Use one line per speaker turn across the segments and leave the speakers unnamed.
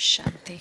Shanti.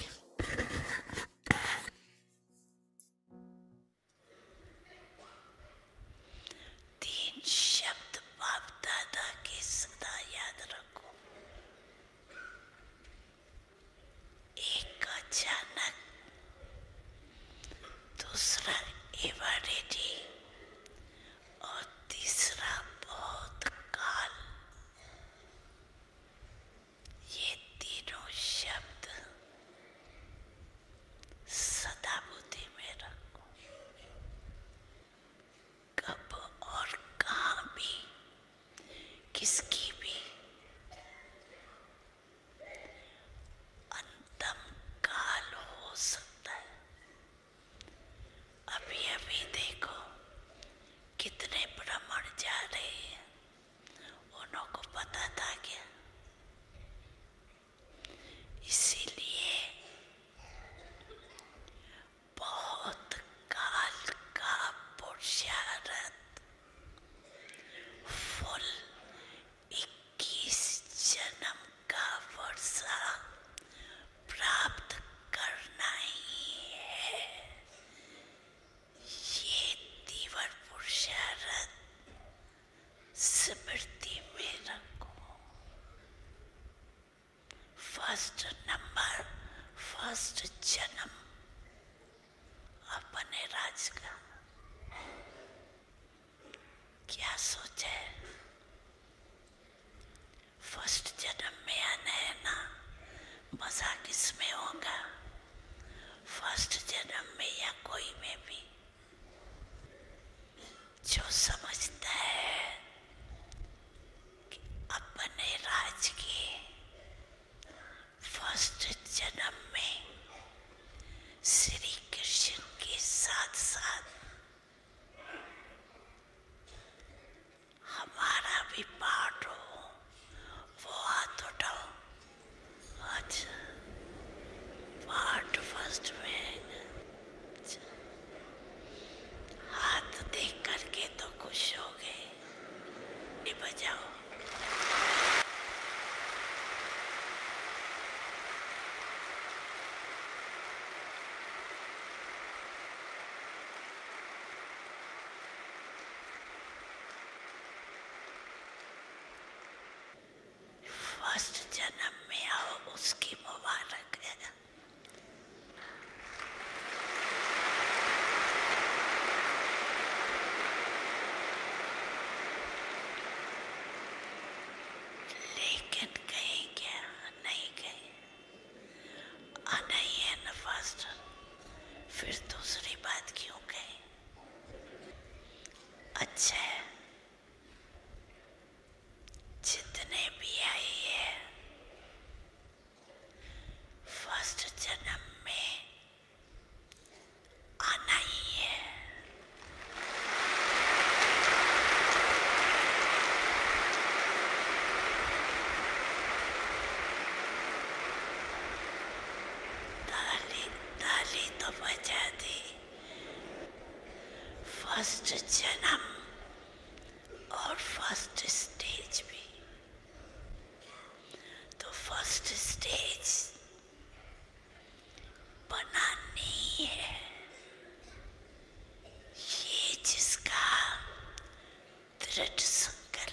Cigarette सुनकर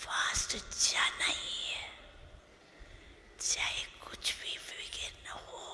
fast जाना ही है चाहे कुछ भी विघ्न हो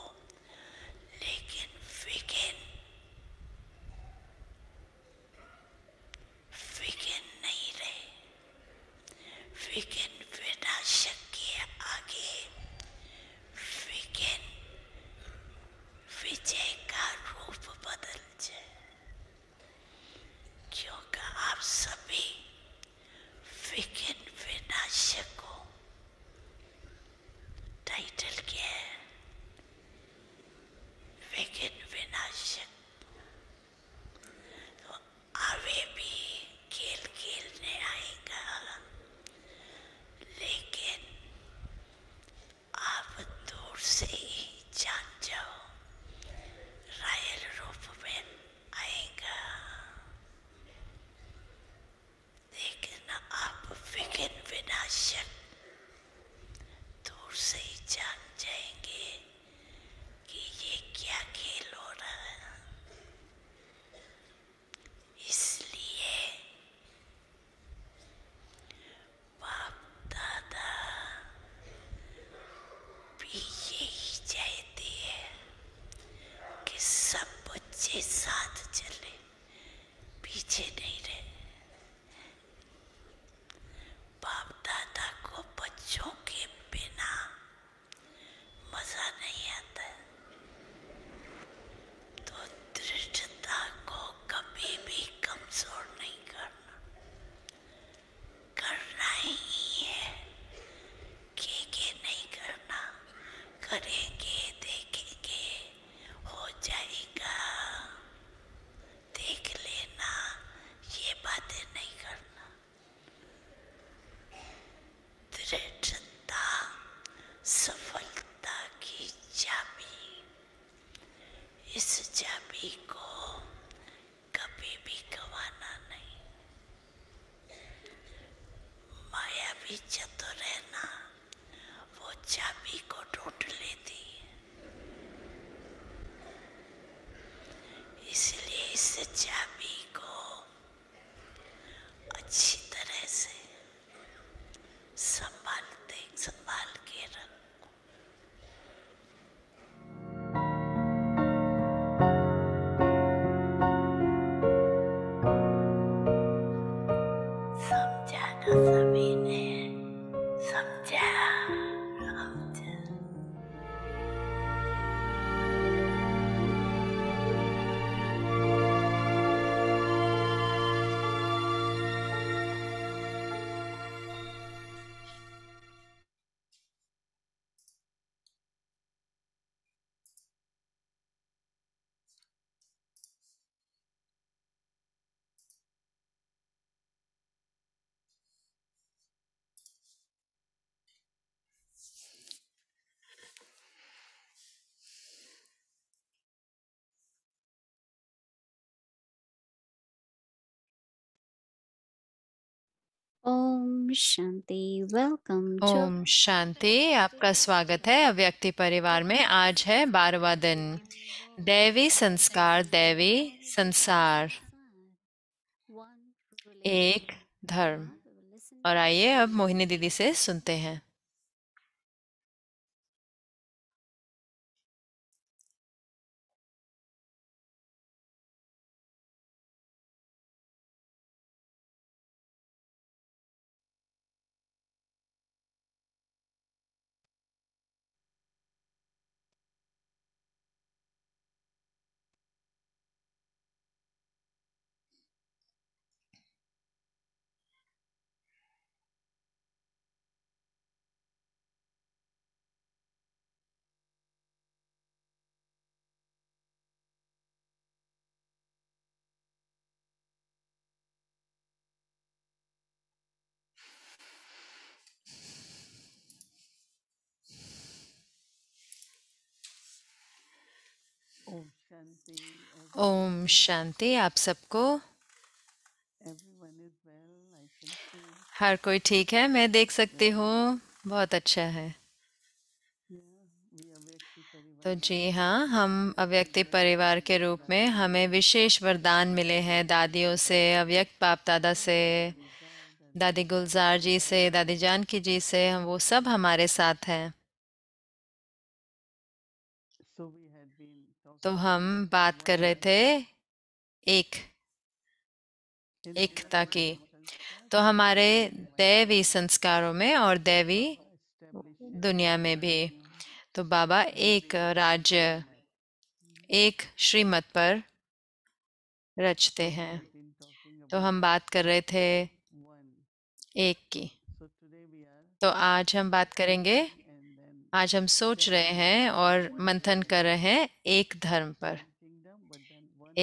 शांति वेलकम
ओम शांति आपका स्वागत है अव्यक्ति परिवार में आज है बारवा दिन दैवी संस्कार दैवी संसार एक धर्म और आइए अब मोहिनी दीदी से सुनते हैं ओम शांति आप सबको हर कोई ठीक है मैं देख सकती हूँ बहुत अच्छा है तो जी हाँ हम अव्यक्ति परिवार के रूप में हमें विशेष वरदान मिले हैं दादियों से अव्यक्त बाप दादा से दादी गुलजार जी से दादी जानकी जी से हम वो सब हमारे साथ हैं तो हम बात कर रहे थे एक एकता की तो हमारे दैवी संस्कारों में और दैवी दुनिया में भी तो बाबा एक राज्य एक श्रीमत पर रचते हैं तो हम बात कर रहे थे एक की तो आज हम बात करेंगे आज हम सोच रहे हैं और मंथन कर रहे हैं एक धर्म पर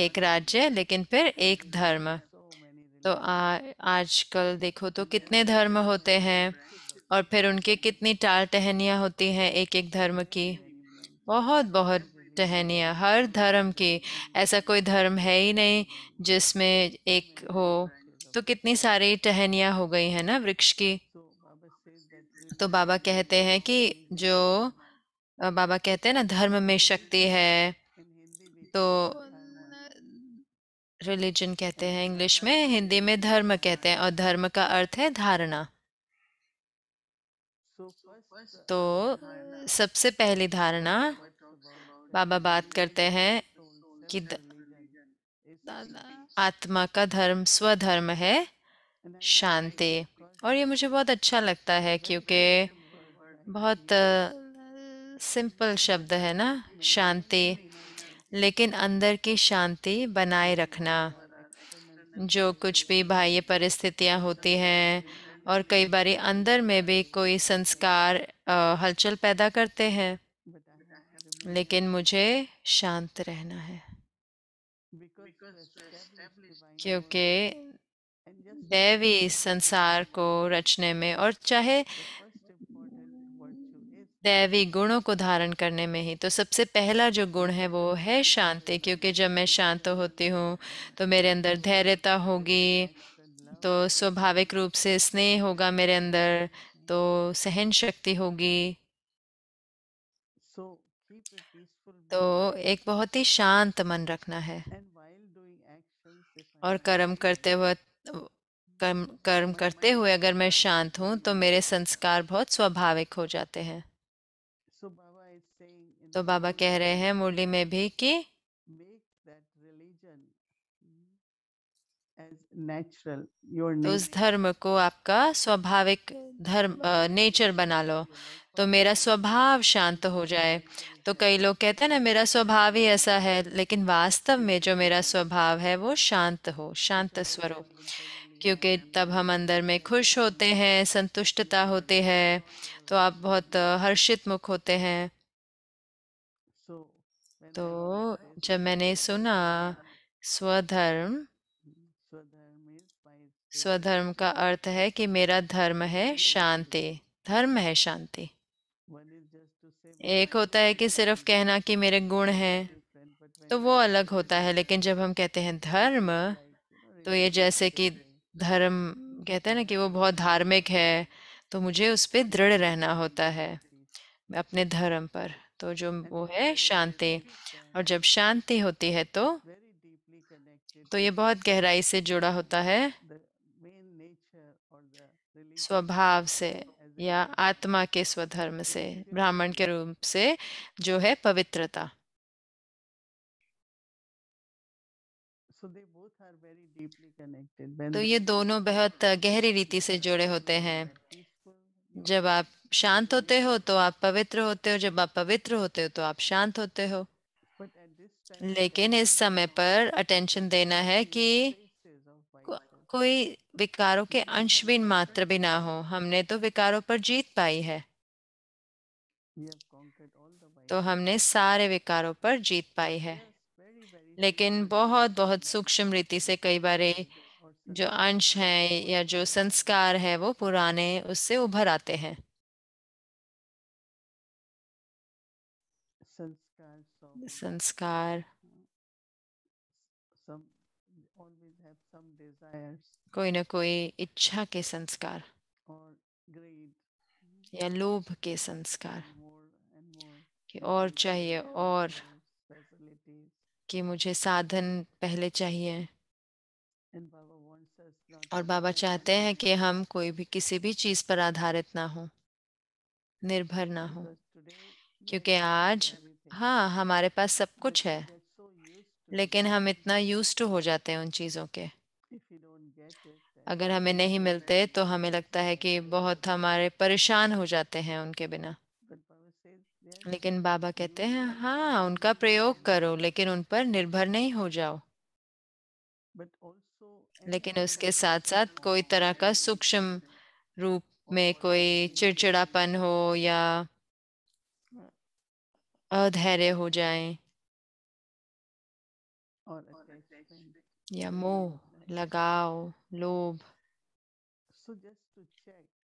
एक राज्य लेकिन फिर एक धर्म तो आजकल देखो तो कितने धर्म होते हैं और फिर उनके कितनी टाल टहनियाँ होती हैं एक एक धर्म की बहुत बहुत टहनियाँ हर धर्म की ऐसा कोई धर्म है ही नहीं जिसमें एक हो तो कितनी सारी टहनिया हो गई है ना वृक्ष की तो बाबा कहते हैं कि जो बाबा कहते हैं ना धर्म में शक्ति है तो रिलीजन कहते हैं इंग्लिश में हिंदी में धर्म कहते हैं और धर्म का अर्थ है धारणा तो सबसे पहली धारणा बाबा बात करते हैं कि दा, दा, आत्मा का धर्म स्वधर्म है शांति और ये मुझे बहुत अच्छा लगता है क्योंकि बहुत सिंपल शब्द है ना शांति लेकिन अंदर की शांति बनाए रखना जो कुछ भी बाह्य परिस्थितियाँ होती हैं और कई बार अंदर में भी कोई संस्कार हलचल पैदा करते हैं लेकिन मुझे शांत रहना है क्योंकि दैवी संसार को रचने में और चाहे दैवी गुणों को धारण करने में ही तो सबसे पहला जो गुण है वो है शांति क्योंकि जब मैं शांत होती हूँ तो मेरे अंदर धैर्यता होगी तो स्वाभाविक रूप से स्नेह होगा मेरे अंदर तो सहन शक्ति होगी तो एक बहुत ही शांत मन रखना है और कर्म करते वक्त कर्म कर्म करते हुए अगर मैं शांत हूँ तो मेरे संस्कार बहुत स्वाभाविक हो जाते हैं तो बाबा कह रहे हैं मुरली में भी कि hmm, तो उस धर्म को आपका स्वाभाविक धर्म नेचर बना लो तो मेरा स्वभाव शांत हो जाए तो कई लोग कहते हैं ना मेरा स्वभाव ही ऐसा है लेकिन वास्तव में जो मेरा स्वभाव है वो शांत हो शांत स्वरूप क्योंकि तब हम अंदर में खुश होते हैं संतुष्टता होते हैं तो आप बहुत हर्षित मुख होते हैं तो जब मैंने सुना स्वधर्म स्वधर्म का अर्थ है कि मेरा धर्म है शांति धर्म है शांति एक होता है कि सिर्फ कहना कि मेरे गुण हैं तो वो अलग होता है लेकिन जब हम कहते हैं धर्म तो ये जैसे कि धर्म कहते हैं ना कि वो बहुत धार्मिक है तो मुझे उस पर दृढ़ रहना होता है अपने धर्म पर तो जो वो है शांति और जब शांति होती है तो तो ये बहुत गहराई से जुड़ा होता है स्वभाव से या आत्मा के स्वधर्म से ब्राह्मण के रूप से जो है पवित्रता तो ये दोनों बहुत गहरी रीति से जुड़े होते हैं जब आप शांत होते हो तो आप पवित्र होते हो जब आप पवित्र होते हो तो आप शांत होते हो लेकिन इस समय पर अटेंशन देना है कि कोई विकारों के अंश भी मात्र भी ना हो हमने तो विकारों पर जीत पाई है तो हमने सारे विकारों पर जीत पाई है लेकिन बहुत बहुत सूक्ष्म रीति से कई बार जो अंश है या जो संस्कार है वो पुराने उससे उभर आते हैं
संस्कार कोई
ना कोई इच्छा के संस्कार या लोभ के संस्कार कि और चाहिए और कि मुझे साधन पहले चाहिए और बाबा चाहते हैं कि हम कोई भी किसी भी चीज पर आधारित ना हो निर्भर ना हो क्योंकि आज हाँ हमारे पास सब कुछ है लेकिन हम इतना यूज हो जाते हैं उन चीजों के अगर हमें नहीं मिलते तो हमें लगता है कि बहुत हमारे परेशान हो जाते हैं उनके बिना लेकिन बाबा कहते हैं हाँ उनका प्रयोग करो लेकिन उन पर निर्भर नहीं हो जाओ लेकिन उसके साथ साथ कोई तरह का सूक्ष्म रूप में कोई चिड़चिड़ापन हो या अधैर्य हो जाए या मोह लगाव लोभ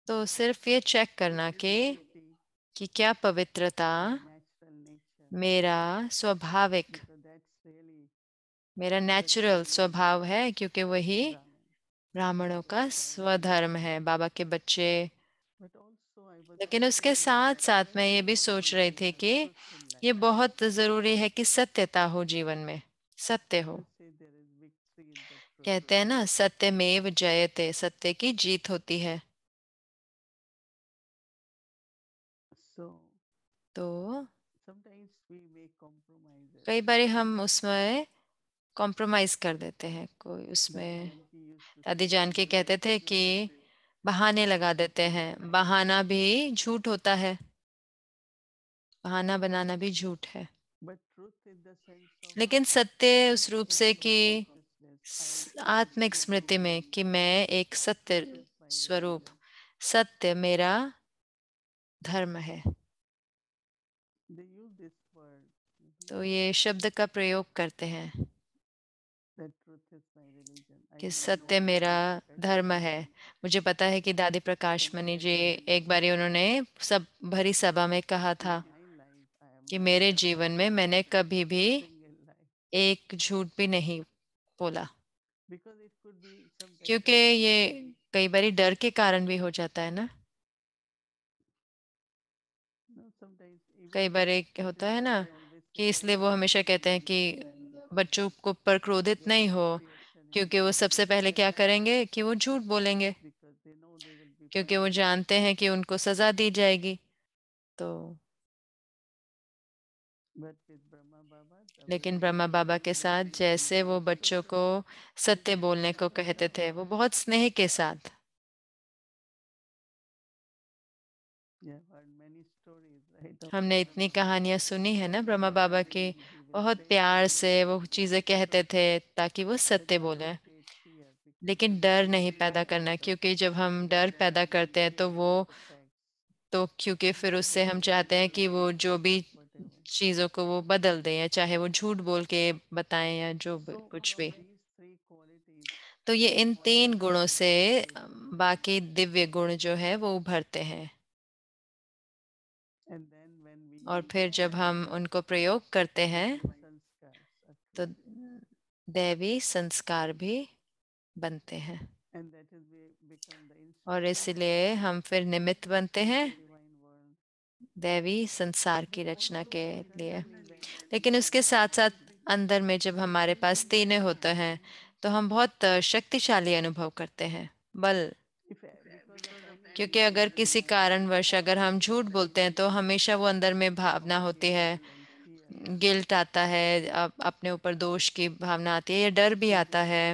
तो सिर्फ ये चेक करना के कि क्या पवित्रता मेरा स्वाभाविक मेरा नेचुरल स्वभाव है क्योंकि वही ब्राह्मणों का स्वधर्म है बाबा के बच्चे लेकिन उसके साथ साथ मैं ये भी सोच रही थी कि ये बहुत जरूरी है कि सत्यता हो जीवन में सत्य हो कहते हैं ना सत्यमेव जयते सत्य की जीत होती है so, तो कई बार हम उसमें कॉम्प्रोमाइज कर देते हैं कोई उसमें दादी जान के कहते थे कि बहाने लगा देते हैं बहाना भी झूठ होता है बहाना बनाना भी झूठ है लेकिन सत्य उस रूप से कि आत्मिक स्मृति में कि मैं एक सत्य स्वरूप सत्य मेरा धर्म है तो ये शब्द का प्रयोग करते हैं कि सत्य मेरा धर्म है मुझे पता है कि दादी प्रकाश मणि जी एक बार उन्होंने सब भरी सभा में कहा था कि मेरे जीवन में मैंने कभी भी एक झूठ भी नहीं बोला
क्योंकि
ये कई बार डर के कारण भी हो जाता है ना कई बार एक होता है ना कि इसलिए वो हमेशा कहते हैं कि बच्चों को पर क्रोधित नहीं हो क्योंकि वो सबसे पहले क्या करेंगे कि वो झूठ बोलेंगे क्योंकि वो जानते हैं कि उनको सजा दी जाएगी तो लेकिन ब्रह्मा बाबा के साथ जैसे वो बच्चों को सत्य बोलने को कहते थे वो बहुत स्नेह के साथ हमने इतनी कहानियां सुनी है ना ब्रह्मा बाबा की बहुत प्यार से वो चीजें कहते थे ताकि वो सत्य बोले लेकिन डर नहीं पैदा करना क्योंकि जब हम डर पैदा करते हैं तो वो तो क्योंकि फिर उससे हम चाहते हैं कि वो जो भी चीजों को वो बदल दें चाहे वो झूठ बोल के बताएं या जो तो कुछ मतलब भी तो ये इन तीन मतलब गुणों से बाकी दिव्य गुण जो है वो उभरते हैं और फिर जब हम उनको प्रयोग करते हैं तो अच्छा। देवी संस्कार भी बनते हैं और इसलिए हम फिर निमित्त बनते हैं दैवी संसार की रचना के लिए लेकिन उसके साथ साथ अंदर में जब हमारे पास तीने होते हैं तो हम बहुत शक्तिशाली अनुभव करते हैं बल क्योंकि अगर किसी कारणवश अगर हम झूठ बोलते हैं तो हमेशा वो अंदर में भावना होती है गिल्ट आता है अपने ऊपर दोष की भावना आती है या डर भी आता है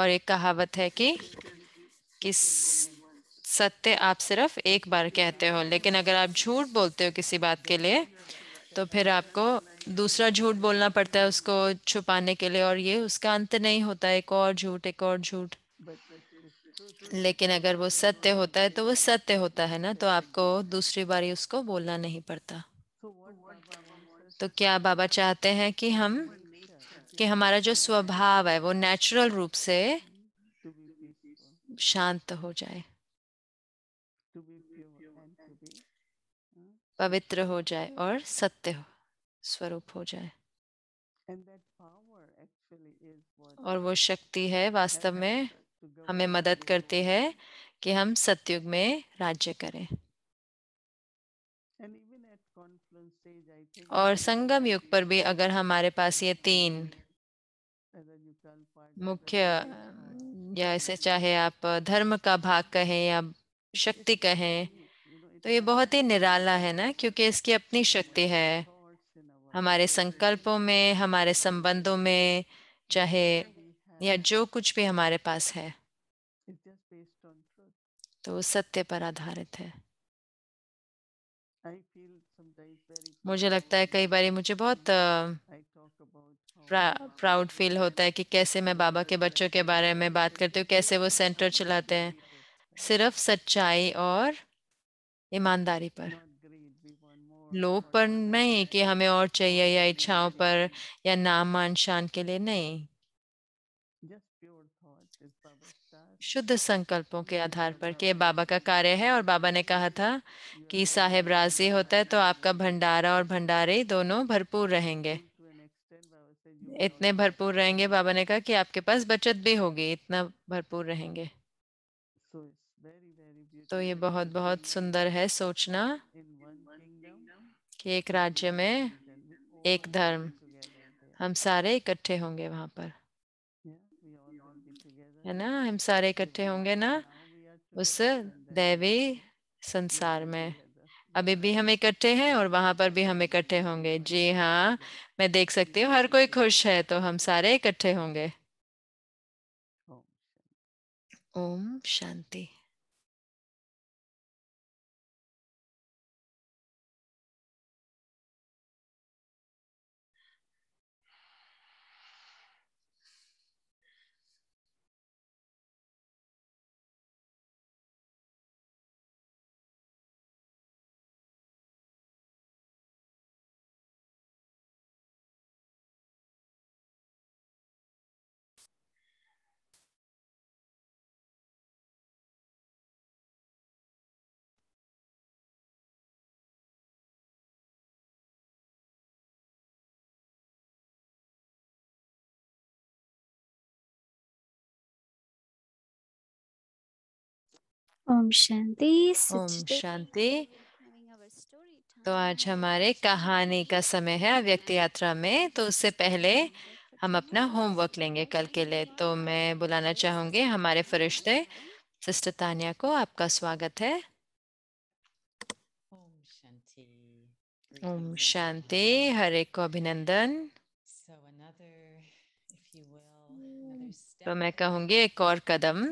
और एक कहावत है कि किस सत्य आप सिर्फ एक बार कहते हो लेकिन अगर आप झूठ बोलते हो किसी बात के लिए तो फिर आपको दूसरा झूठ बोलना पड़ता है उसको छुपाने के लिए और ये उसका अंत नहीं होता एक और झूठ एक और झूठ लेकिन अगर वो सत्य होता है तो वो सत्य होता है ना तो आपको दूसरी बारी उसको बोलना नहीं पड़ता तो क्या बाबा चाहते हैं कि हम कि हमारा जो स्वभाव है वो नेचुरल रूप से शांत हो जाए पवित्र हो जाए और सत्य स्वरूप हो जाए और वो शक्ति है वास्तव में हमें मदद करती है कि हम सत्युग में राज्य करें और संगम युग पर भी अगर हमारे पास ये तीन मुख्य या इसे चाहे आप धर्म का भाग कहें या शक्ति कहें तो ये बहुत ही निराला है ना क्योंकि इसकी अपनी शक्ति है हमारे संकल्पों में हमारे संबंधों में चाहे या जो कुछ भी हमारे पास है तो वो सत्य पर आधारित है मुझे लगता है कई बार मुझे बहुत प्राउड फील होता है कि कैसे मैं बाबा के बच्चों के बारे में बात करती हूँ कैसे वो सेंटर चलाते हैं सिर्फ सच्चाई और ईमानदारी पर लोभ पर नहीं कि हमें और चाहिए या इच्छाओं पर या नाम मान शान के लिए नहीं शुद्ध संकल्पों के आधार पर कि बाबा का कार्य है और बाबा ने कहा था कि साहेब राजी होता है तो आपका भंडारा और भंडारे दोनों भरपूर रहेंगे इतने भरपूर रहेंगे बाबा ने कहा कि आपके पास बचत भी होगी इतना भरपूर रहेंगे तो ये बहुत बहुत सुंदर है सोचना कि एक राज्य में एक धर्म हम सारे इकट्ठे होंगे वहां पर है ना हम सारे इकट्ठे होंगे ना उस दैवी संसार में अभी भी हम इकट्ठे हैं और वहां पर भी हम इकट्ठे होंगे जी हाँ मैं देख सकती हूँ हर कोई खुश है तो हम सारे इकट्ठे होंगे
ओम शांति ओम शांति ओम शांति
तो आज हमारे कहानी का समय है व्यक्ति यात्रा में तो उससे पहले हम अपना होमवर्क लेंगे कल के लिए तो मैं बुलाना चाहूंगी हमारे फरिश्ते सिस्टर तानिया को आपका स्वागत है ओम शांति हर को अभिनंदन
hmm.
तो मैं कहूंगी एक और कदम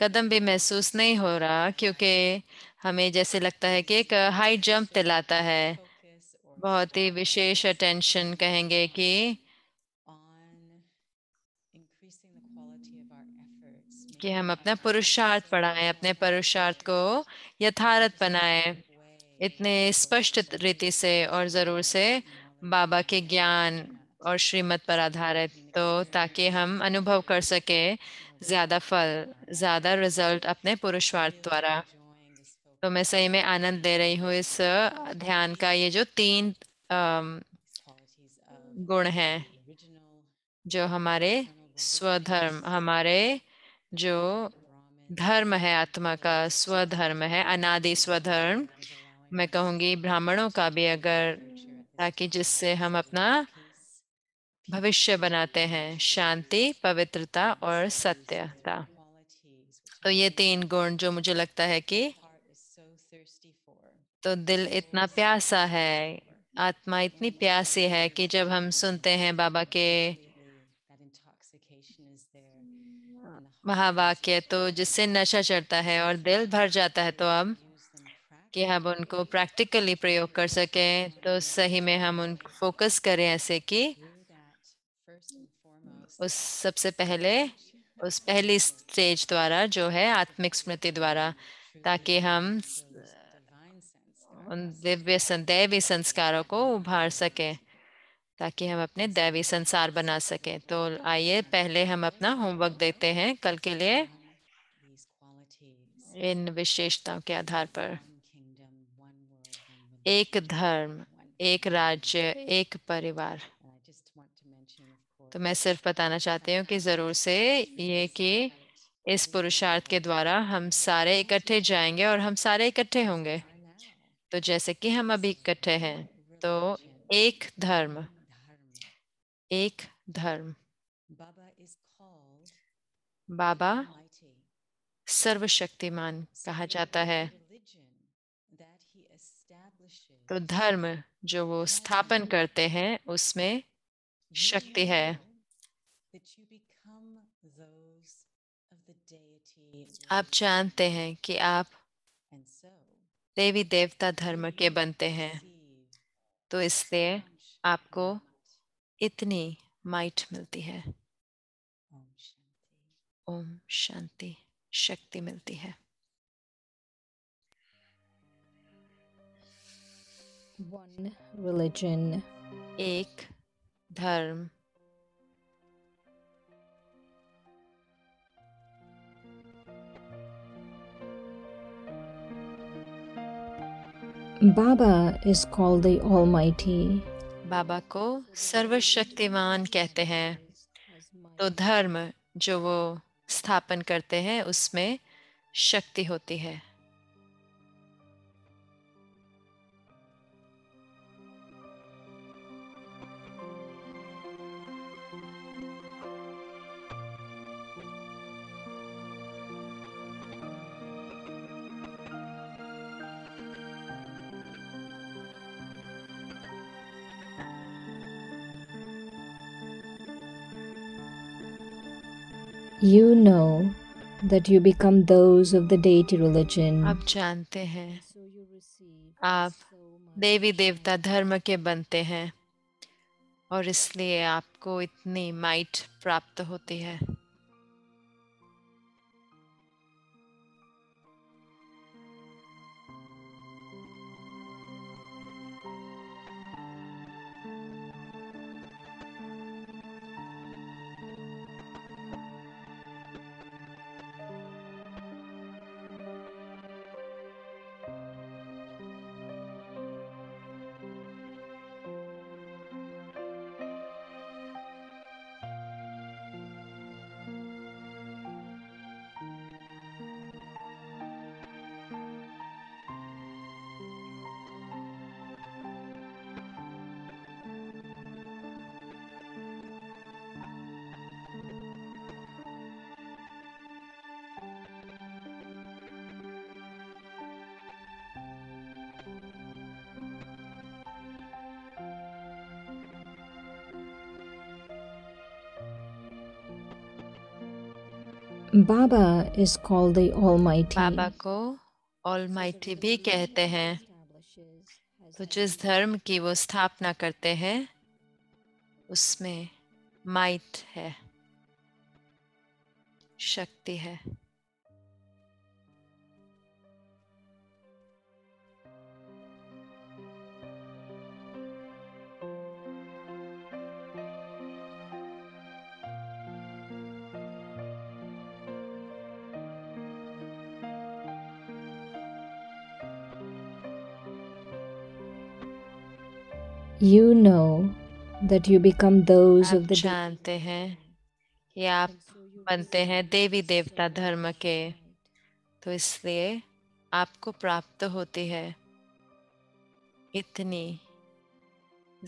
कदम भी महसूस नहीं हो रहा क्योंकि हमें जैसे लगता है कि एक हाई जंप दिलाता है बहुत ही विशेष अटेंशन कहेंगे कि कि हम अपना पुरुषार्थ बढ़ाएं अपने पुरुषार्थ को यथारथ बनाएं इतने स्पष्ट रीति से और ज़रूर से बाबा के ज्ञान और श्रीमत पर आधारित तो ताकि हम अनुभव कर सके ज्यादा फल ज्यादा रिजल्ट अपने पुरुषार्थ द्वारा तो मैं सही में आनंद ले रही हूँ इस ध्यान का ये जो तीन गुण हैं जो हमारे स्वधर्म हमारे जो धर्म है आत्मा का स्वधर्म है अनादि स्वधर्म मैं कहूंगी ब्राह्मणों का भी अगर ताकि जिससे हम अपना भविष्य बनाते हैं शांति पवित्रता और सत्यता तो ये तीन गुण जो मुझे लगता है कि तो दिल इतना प्यासा है आत्मा इतनी प्यासी है कि जब हम सुनते हैं बाबा के महावाक्य तो जिससे नशा चढ़ता है और दिल भर जाता है तो अब कि हम उनको प्रैक्टिकली प्रयोग कर सकें तो सही में हम उन फोकस करें ऐसे कि उस सबसे पहले उस पहली स्टेज द्वारा जो है आत्मिक स्मृति द्वारा ताकि हम उन दिव्य दैवी संस्कारों को उभार सके ताकि हम अपने दैवी संसार बना सके तो आइए पहले हम अपना होमवर्क देते हैं कल के लिए इन विशेषताओं के आधार पर एक धर्म एक राज्य एक परिवार तो मैं सिर्फ बताना चाहती हूँ कि ज़रूर से ये कि इस पुरुषार्थ के द्वारा हम सारे इकट्ठे जाएंगे और हम सारे इकट्ठे होंगे तो जैसे कि हम अभी इकट्ठे हैं तो एक धर्म एक धर्म बाबा सर्वशक्तिमान कहा जाता है तो धर्म जो वो स्थापन करते हैं उसमें शक्ति है आप जानते हैं कि आप देवी देवता धर्म के बनते हैं तो इसलिए आपको इतनी माइट मिलती है ओम शांति शक्ति मिलती है One religion. एक धर्म
Baba is called the Almighty.
बाबा को सर्वशक्तिमान कहते हैं तो धर्म जो वो स्थापन करते हैं उसमें शक्ति होती है
You know that you become those of the deity religion. आप
जानते हैं आप देवी देवता धर्म के बनते हैं और इसलिए आपको इतनी माइट प्राप्त होती है
Baba is called the Almighty. बाबा
को ऑलमाइटी भी कहते हैं तो जिस धर्म की वो स्थापना करते हैं उसमें माइट है शक्ति है
that you become those of
the जानते हैं कि आप बनते हैं देवी देवता धर्म के तो इसलिए आपको प्राप्त होती है इतनी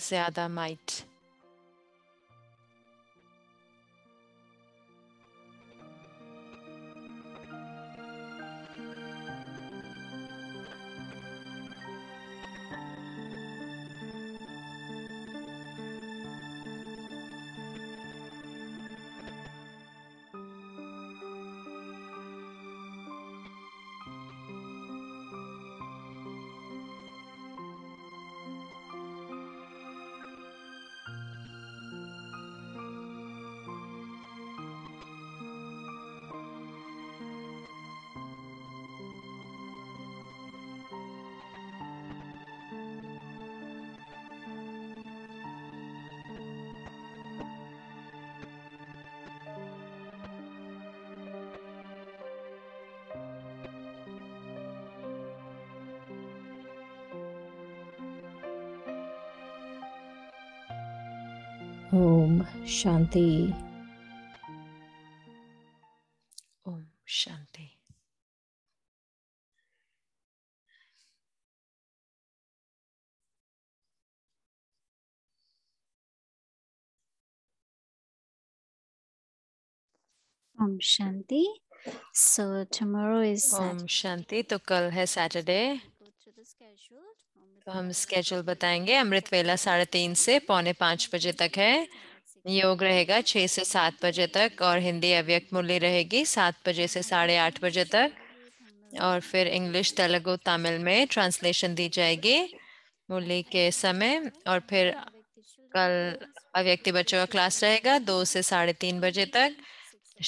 ज्यादा might Om Shanti
Om Shanti Om Shanti so tomorrow is Om Shanti तो कल है सैटरडे गो
तो हम स्केड्यूल बताएंगे अमृत वेला साढ़े तीन से पौने पाँच बजे तक है योग रहेगा छः से सात बजे तक और हिंदी अव्यक्त मूल्य रहेगी सात बजे से साढ़े आठ बजे तक और फिर इंग्लिश तेलुगु तमिल में ट्रांसलेशन दी जाएगी मूल्य के समय और फिर कल अव्यक्ति बच्चों का क्लास रहेगा दो से साढ़े तीन बजे तक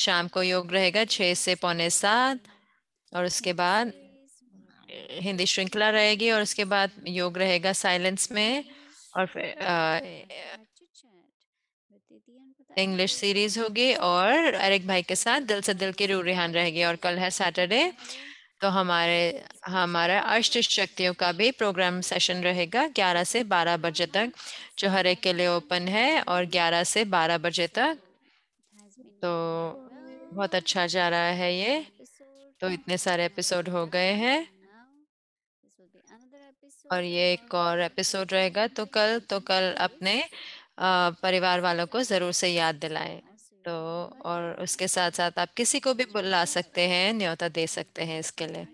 शाम को योग रहेगा छः से पौने सात और उसके बाद हिंदी श्रृंखला रहेगी और उसके बाद योग रहेगा साइलेंस में और फिर इंग्लिश सीरीज होगी और अरेक भाई के साथ दिल से दिल की रू रिहान रहेगी और कल है सैटरडे तो हमारे हमारा अष्ट शक्तियों का भी प्रोग्राम सेशन रहेगा 11 से 12 बजे तक जो हर एक के लिए ओपन है और 11 से 12 बजे तक तो बहुत अच्छा जा रहा है ये तो इतने सारे एपिसोड हो गए हैं और ये एक और एपिसोड रहेगा तो कल तो कल अपने परिवार वालों को ज़रूर से याद दिलाएं तो और उसके साथ साथ आप किसी को भी बुला सकते हैं न्योता दे सकते हैं इसके लिए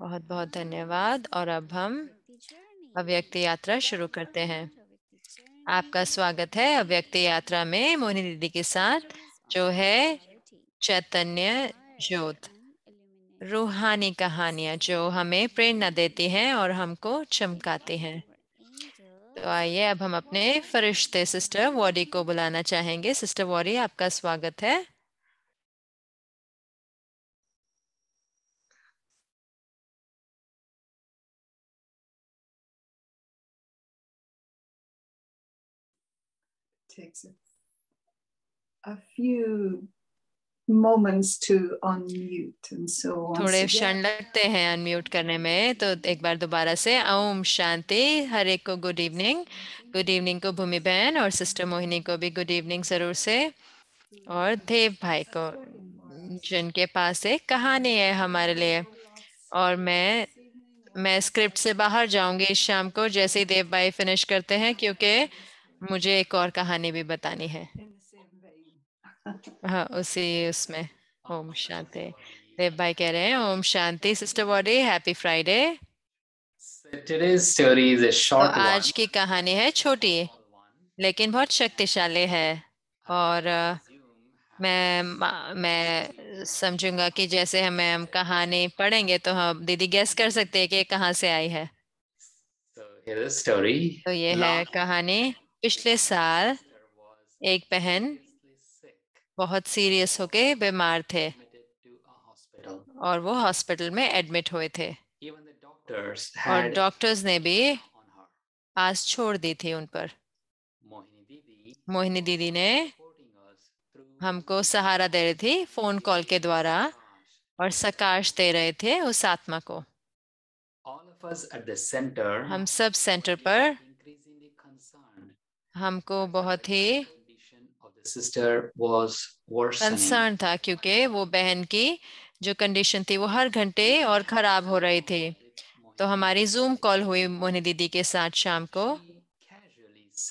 बहुत बहुत धन्यवाद और अब हम अव्यक्ति यात्रा शुरू करते हैं आपका स्वागत है अव्यक्ति यात्रा में मोहिनी दीदी के साथ जो है चैतन्य ज्योत रूहानी कहानियां जो हमें प्रेरणा देती हैं और हमको चमकाती हैं तो आइए अब हम अपने फरिश्ते सिस्टर वॉरी को बुलाना चाहेंगे सिस्टर वॉरी आपका स्वागत है
takes a, a few moments to unmute and so थोड़े क्षण
लगते हैं अनम्यूट करने में तो एक बार दोबारा से ओम शांति हर एक को गुड इवनिंग गुड इवनिंग को भूमि बहन और सिस्टर मोहिनी को भी गुड इवनिंग जरूर से और देव भाई को जिनके पास एक कहानी है हमारे लिए और मैं मैं स्क्रिप्ट से बाहर जाऊंगी शाम को जैसे ही देव भाई फिनिश करते हैं क्योंकि मुझे एक और कहानी भी बतानी है हाँ उसी उसमें ओम शांति देव भाई कह रहे हैं Om Shanti sister body happy Friday
तो आज
की कहानी है छोटी लेकिन बहुत शक्तिशाली है और मैं मैं समझूंगा कि जैसे हमें हम कहानी पढ़ेंगे तो हम दीदी गैस कर सकते हैं कि कहाँ से आई है
तो ये है
कहानी पिछले साल एक बहन बहुत सीरियस होके बीमार थे और वो हॉस्पिटल में एडमिट हुए थे
और
डॉक्टर्स ने भी आज छोड़ दी थी उन पर मोहिनी दीदी ने हमको सहारा दे रही थी फोन कॉल के द्वारा और सकाश दे रहे थे उस आत्मा को हम सब सेंटर पर हमको बहुत ही
sister was worsening. Concern
था क्योंकि वो बहन की जो कंडीशन थी वो हर घंटे और खराब हो रही थी तो हमारी जूम कॉल हुई मोहिनी दीदी के साथ शाम को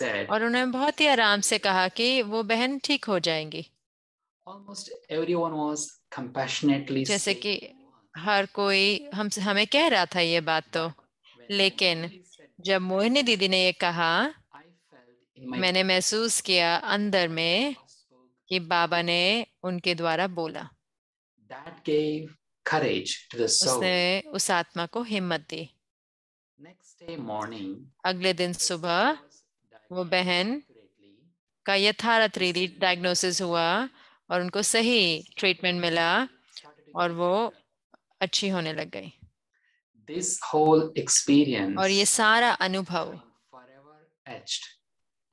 और उन्होंने बहुत ही आराम से कहा कि वो बहन ठीक हो जाएंगी जैसे कि हर कोई हम हमें कह रहा था ये बात तो लेकिन जब मोहिनी दीदी ने ये कहा मैंने महसूस किया अंदर में कि बाबा ने उनके द्वारा बोला
that gave courage to the soul. उसने
उस आत्मा को हिम्मत दी
Next day morning,
अगले दिन सुबह वो बहन का यथार्थ रीति डायग्नोसिस हुआ और उनको सही ट्रीटमेंट मिला और वो अच्छी होने लग गई
दिस होल एक्सपीरियंस और
ये सारा अनुभव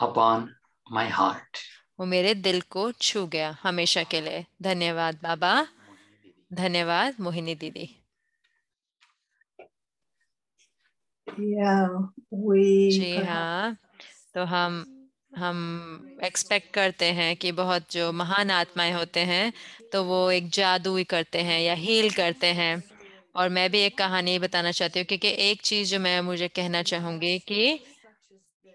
upon my heart.
वो मेरे दिल को छू गया हमेशा के लिए धन्यवाद बाबा धन्यवाद मोहिनी दीदी
जी हाँ
तो हम हम एक्सपेक्ट करते हैं कि बहुत जो महान आत्माएं होते हैं तो वो एक जादू ही करते हैं या हील करते हैं और मैं भी एक कहानी बताना चाहती हूँ क्योंकि एक चीज जो मैं मुझे कहना चाहूंगी कि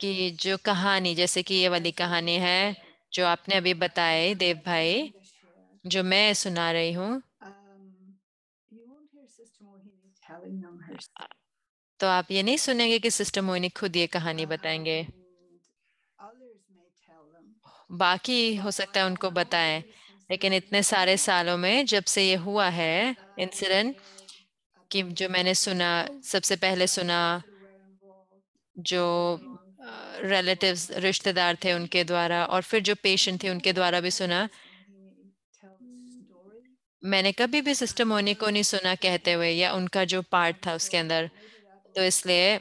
कि जो कहानी जैसे कि ये वाली कहानी है जो आपने अभी बताए देव भाई जो मैं सुना रही हूँ तो आप ये नहीं सुनेंगे कि सिस्टर मोहिनी खुद ये कहानी बताएंगे बाकी हो सकता है उनको बताएं लेकिन इतने सारे सालों में जब से ये हुआ है इंसिडेंट कि जो मैंने सुना सबसे पहले सुना जो रिलेटिव रिश्तेदार थे उनके द्वारा और फिर जो पेशेंट थे उनके द्वारा भी सुना मैंने कभी भी सिस्टम होने को नहीं सुना कहते हुए या उनका जो पार्ट था उसके अंदर तो इसलिए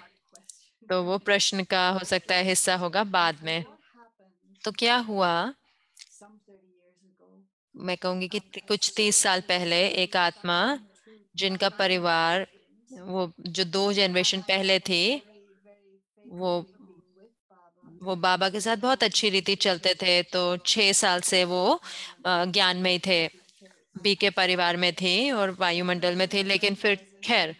तो वो प्रश्न का हो सकता है हिस्सा होगा बाद में तो क्या हुआ मैं कहूंगी कि कुछ तीस साल पहले एक आत्मा जिनका परिवार वो जो दो जनरेशन पहले थी वो वो बाबा के साथ बहुत अच्छी रीति चलते थे तो छह साल से वो ज्ञान में ही थे बी के परिवार में थी और वायुमंडल में थी लेकिन फिर खैर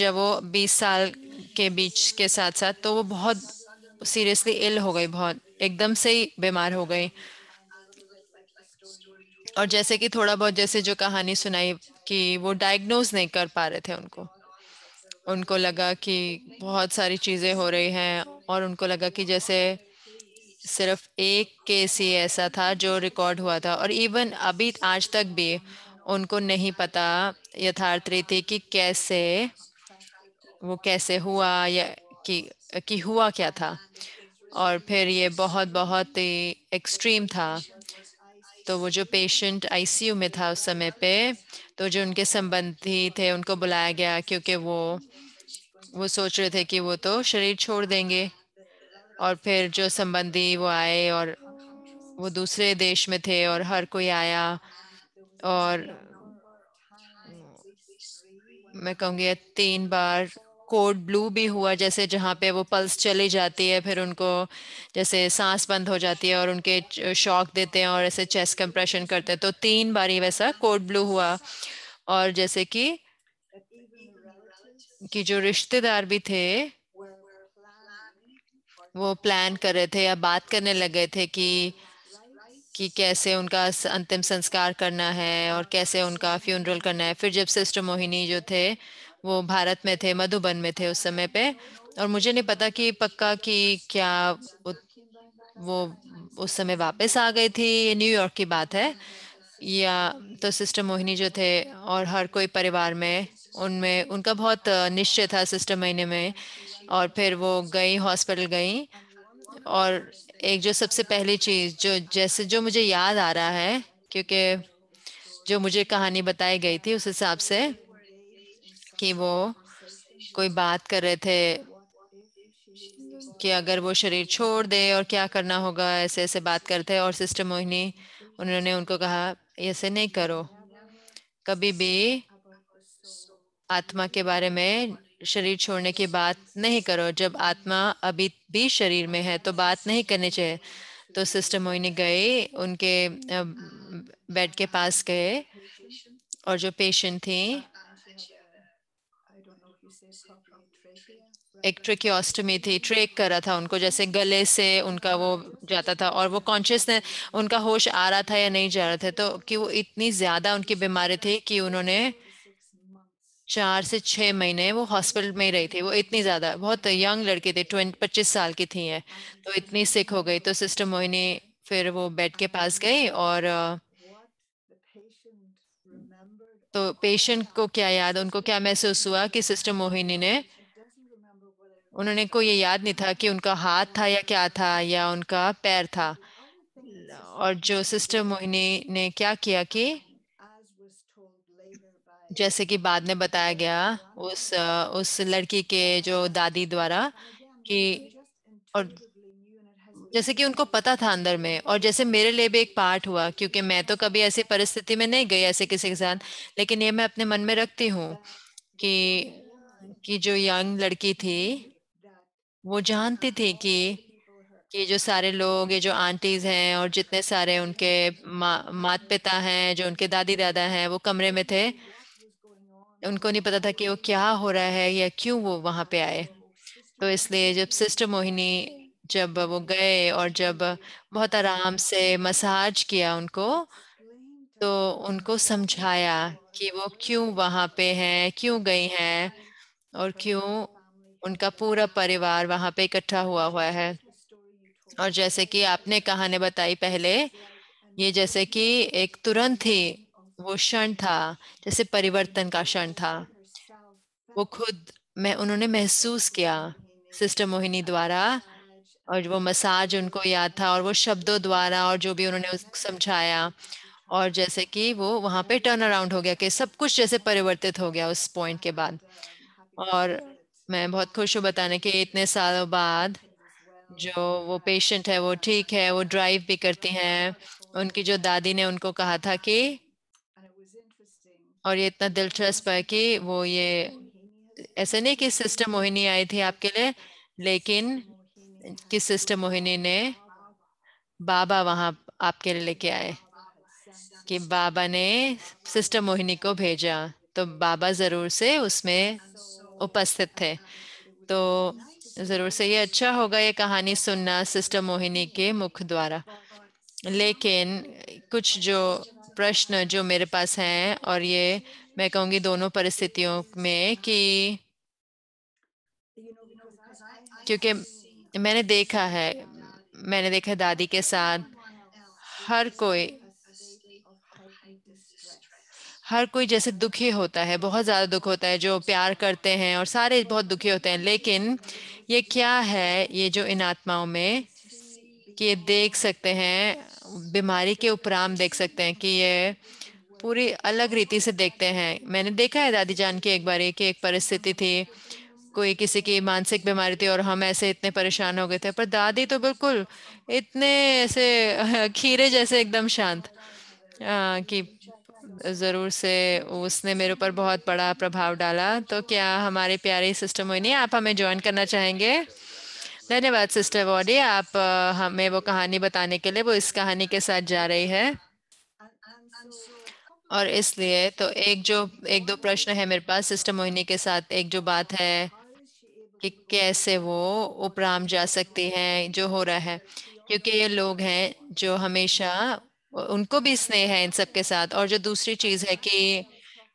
जब वो बीस साल के बीच के साथ साथ तो वो बहुत सीरियसली इल हो गई बहुत एकदम से ही बीमार हो गई और जैसे कि थोड़ा बहुत जैसे जो कहानी सुनाई कि वो डायग्नोज नहीं कर पा रहे थे उनको उनको लगा कि बहुत सारी चीज़ें हो रही हैं और उनको लगा कि जैसे सिर्फ एक केस ही ऐसा था जो रिकॉर्ड हुआ था और इवन अभी आज तक भी उनको नहीं पता यथार्थ रीति कि कैसे वो कैसे हुआ या कि कि हुआ क्या था और फिर ये बहुत बहुत ही एक्सट्रीम था तो वो जो पेशेंट आईसीयू में था उस समय पे तो जो उनके संबंधी थे उनको बुलाया गया क्योंकि वो वो सोच रहे थे कि वो तो शरीर छोड़ देंगे और फिर जो संबंधी वो आए और वो दूसरे देश में थे और हर कोई आया और मैं कहूँगी तीन बार कोड ब्लू भी हुआ जैसे जहाँ पे वो पल्स चली जाती है फिर उनको जैसे सांस बंद हो जाती है और उनके शॉक देते हैं और ऐसे चेस्ट कंप्रेशन करते हैं तो तीन बार ही वैसा कोड ब्लू हुआ और जैसे कि कि जो रिश्तेदार भी थे वो प्लान कर रहे थे या बात करने लगे थे कि कि कैसे उनका अंतिम संस्कार करना है और कैसे उनका फ्यूनरल करना है फिर जब सिस्टर मोहिनी जो थे वो भारत में थे मधुबन में थे उस समय पे और मुझे नहीं पता कि पक्का कि क्या वो उस समय वापस आ गई थी ये न्यूयॉर्क की बात है या तो सिस्टर मोहिनी जो थे और हर कोई परिवार में उनमें उनका बहुत निश्चय था सिस्टर महीने में और फिर वो गई हॉस्पिटल गई और एक जो सबसे पहली चीज़ जो जैसे जो मुझे याद आ रहा है क्योंकि जो मुझे कहानी बताई गई थी उस हिसाब से कि वो कोई बात कर रहे थे कि अगर वो शरीर छोड़ दे और क्या करना होगा ऐसे ऐसे बात करते और सिस्टर मोहिनी उन्होंने उनको कहा ऐसे नहीं करो कभी भी आत्मा के बारे में शरीर छोड़ने की बात नहीं करो जब आत्मा अभी भी शरीर में है तो बात नहीं करनी चाहिए तो सिस्टर मोइनी गए उनके बेड के पास गए और जो पेशेंट थी एक ट्रेकियोस्टमी थी ट्रेक रहा था उनको जैसे गले से उनका वो जाता था और वो कॉन्शियसनेस उनका होश आ रहा था या नहीं जा रहा था तो कि वो इतनी ज़्यादा उनकी बीमारी थी कि उन्होंने चार से छः महीने वो हॉस्पिटल में ही रही थी वो इतनी ज़्यादा बहुत यंग लड़के थे ट्वेंट पच्चीस साल की थी हैं तो इतनी सिक हो गई तो सिस्टर मोहिनी फिर वो बेड के पास गई और तो पेशेंट को क्या याद उनको क्या महसूस हुआ कि सिस्टर मोहिनी ने उन्होंने को ये याद नहीं था कि उनका हाथ था या क्या था या उनका पैर था और जो सिस्टर मोहिनी ने क्या किया कि जैसे कि बाद में बताया गया उस उस लड़की के जो दादी द्वारा कि और जैसे कि उनको पता था अंदर में और जैसे मेरे लिए भी एक पार्ट हुआ क्योंकि मैं तो कभी ऐसी परिस्थिति में नहीं गई ऐसे किसी के साथ लेकिन ये मैं अपने मन में रखती हूँ कि कि जो यंग लड़की थी वो जानती थी कि कि जो सारे लोग ये जो आंटीज हैं और जितने सारे उनके मा, मात पिता हैं जो उनके दादी दादा हैं वो कमरे में थे उनको नहीं पता था कि वो क्या हो रहा है या क्यों वो वहाँ पे आए तो इसलिए जब सिस्टर मोहिनी जब वो गए और जब बहुत आराम से मसाज किया उनको तो उनको समझाया कि वो क्यों वहाँ पे हैं क्यों गई हैं और क्यों उनका पूरा परिवार वहाँ पे इकट्ठा हुआ हुआ है और जैसे कि आपने कहानी बताई पहले ये जैसे कि एक तुरंत ही वो क्षण था जैसे परिवर्तन का क्षण था वो खुद मैं उन्होंने महसूस किया सिस्टर मोहिनी द्वारा और वो मसाज उनको याद था और वो शब्दों द्वारा और जो भी उन्होंने समझाया और जैसे कि वो वहाँ पे टर्न अराउंड हो गया कि सब कुछ जैसे परिवर्तित हो गया उस पॉइंट के बाद और मैं बहुत खुश हूँ बताने के इतने सालों बाद जो वो पेशेंट है वो ठीक है वो ड्राइव भी करती हैं उनकी जो दादी ने उनको कहा था कि और ये इतना दिलचस्प है कि वो ये ऐसे नहीं कि सिस्टर मोहिनी आई थी आपके लिए लेकिन कि सिस्टर मोहिनी ने बाबा वहाँ आपके लिए लेके आए कि बाबा ने सिस्टर मोहिनी को भेजा तो बाबा जरूर से उसमें उपस्थित थे तो जरूर से ये अच्छा होगा ये कहानी सुनना सिस्टर मोहिनी के मुख द्वारा लेकिन कुछ जो प्रश्न जो मेरे पास हैं और ये मैं कहूंगी दोनों परिस्थितियों में कि क्योंकि मैंने देखा है मैंने देखा दादी के साथ हर कोई हर कोई जैसे दुखी होता है बहुत ज़्यादा दुख होता है जो प्यार करते हैं और सारे बहुत दुखी होते हैं लेकिन ये क्या है ये जो इन आत्माओं में कि ये देख सकते हैं बीमारी के उपराम देख सकते हैं कि ये पूरी अलग रीति से देखते हैं मैंने देखा है दादी जान की एक बार की एक परिस्थिति थी कोई किसी की मानसिक बीमारी थी और हम ऐसे इतने परेशान हो गए थे पर दादी तो बिल्कुल इतने ऐसे खीरे जैसे एकदम शांत कि ज़रूर से उसने मेरे ऊपर बहुत बड़ा प्रभाव डाला तो क्या हमारे प्यारे सिस्टम हुई नहीं आप हमें ज्वाइन करना चाहेंगे धन्यवाद सिस्टर वॉडी आप हमें वो कहानी बताने के लिए वो इस कहानी के साथ जा रही है और इसलिए तो एक जो एक दो प्रश्न है मेरे पास सिस्टर मोहिनी के साथ एक जो बात है कि कैसे वो उपराम जा सकती हैं जो हो रहा है क्योंकि ये लोग हैं जो हमेशा उनको भी स्नेह है इन सब के साथ और जो दूसरी चीज़ है कि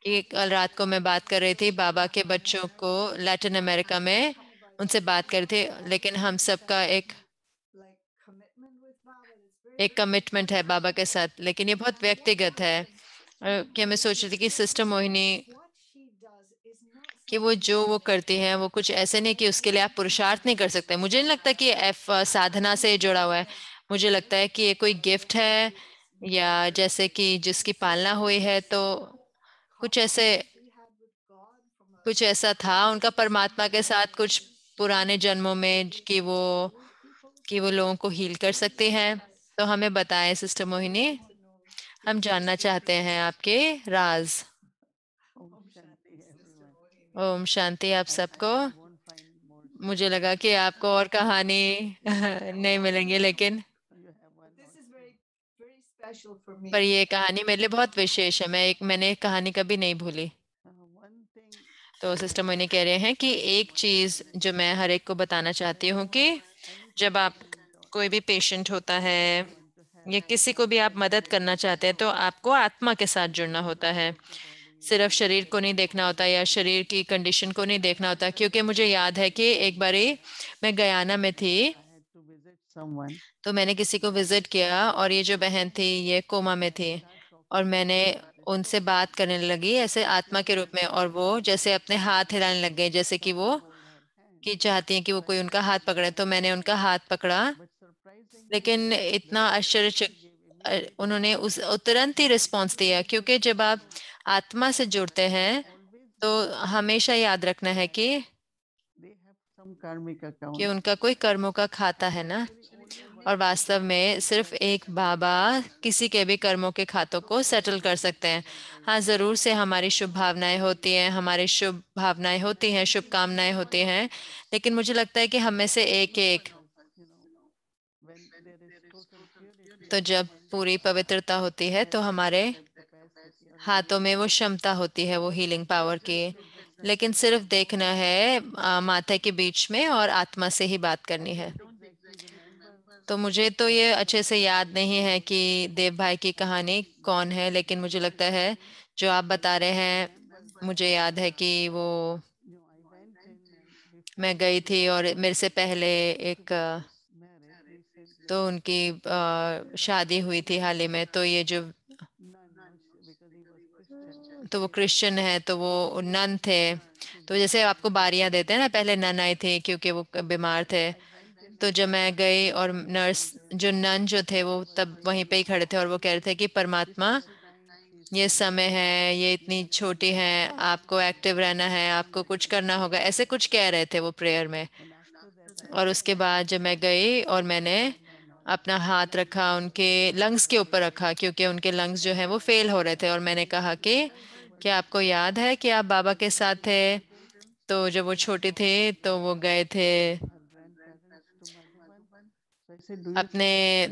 कि कल रात को मैं बात कर रही थी बाबा के बच्चों को लैटिन अमेरिका में उनसे बात करे थे लेकिन हम सबका एक एक कमिटमेंट है बाबा के साथ लेकिन ये बहुत व्यक्तिगत है कि हमें सोच रही थी कि सिस्टर मोहिनी कि वो जो वो करती है वो कुछ ऐसे नहीं कि उसके लिए आप पुरुषार्थ नहीं कर सकते मुझे नहीं लगता कि एफ साधना से जुड़ा हुआ है मुझे लगता है कि ये कोई गिफ्ट है या जैसे कि जिसकी पालना हुई है तो कुछ ऐसे कुछ ऐसा था उनका परमात्मा के साथ कुछ पुराने जन्मों में कि वो कि वो लोगों को हील कर सकते हैं तो हमें बताएं सिस्टर मोहिनी हम जानना चाहते हैं आपके राज ओम शांति आप सबको मुझे लगा कि आपको और कहानी नहीं मिलेंगे लेकिन पर ये कहानी मेरे लिए बहुत विशेष है मैं एक मैंने कहानी कभी नहीं भूली तो सिस्टर मोहिनी कह रहे हैं कि एक चीज जो मैं हर एक को बताना चाहती हूँ कि जब आप कोई भी पेशेंट होता है या किसी को भी आप मदद करना चाहते हैं तो आपको आत्मा के साथ जुड़ना होता है सिर्फ शरीर को नहीं देखना होता या शरीर की कंडीशन को नहीं देखना होता क्योंकि मुझे याद है कि एक बारी मैं गयाना में थी तो मैंने किसी को विजिट किया और ये जो बहन थी ये कोमा में थी और मैंने उनसे बात करने लगी ऐसे आत्मा के रूप में और वो जैसे अपने हाथ हिलाने लग गए जैसे कि वो कि चाहती हैं कि वो कोई उनका हाथ पकड़े तो मैंने उनका हाथ पकड़ा लेकिन इतना आश्चर्य उन्होंने उस तुरंत ही रिस्पॉन्स दिया क्योंकि जब आप आत्मा से जुड़ते हैं तो हमेशा याद रखना है कि कि उनका कोई कर्मों का खाता है ना और वास्तव में सिर्फ एक बाबा किसी के भी कर्मों के खातों को सेटल कर सकते हैं हाँ ज़रूर से हमारी शुभ भावनाएं होती हैं हमारी शुभ भावनाएं होती हैं शुभकामनाएं होती हैं लेकिन मुझे लगता है कि हम में से एक एक तो जब पूरी पवित्रता होती है तो हमारे हाथों में वो क्षमता होती है वो हीलिंग पावर की लेकिन सिर्फ देखना है माथे के बीच में और आत्मा से ही बात करनी है तो मुझे तो ये अच्छे से याद नहीं है कि देव भाई की कहानी कौन है लेकिन मुझे लगता है जो आप बता रहे हैं मुझे याद है कि वो मैं गई थी और मेरे से पहले एक तो उनकी शादी हुई थी हाल ही में तो ये जो तो वो क्रिश्चियन है तो वो नन थे तो जैसे आपको बारियां देते हैं ना पहले नन आई थी क्योंकि वो बीमार थे तो जब मैं गई और नर्स जो नन जो थे वो तब वहीं पे ही खड़े थे और वो कह रहे थे कि परमात्मा ये समय है ये इतनी छोटी है आपको एक्टिव रहना है आपको कुछ करना होगा ऐसे कुछ कह रहे थे वो प्रेयर में और उसके बाद जब मैं गई और मैंने अपना हाथ रखा उनके लंग्स के ऊपर रखा क्योंकि उनके लंग्स जो है वो फेल हो रहे थे और मैंने कहा कि क्या आपको याद है कि आप बाबा के साथ थे तो जब वो छोटे थे तो वो गए थे अपने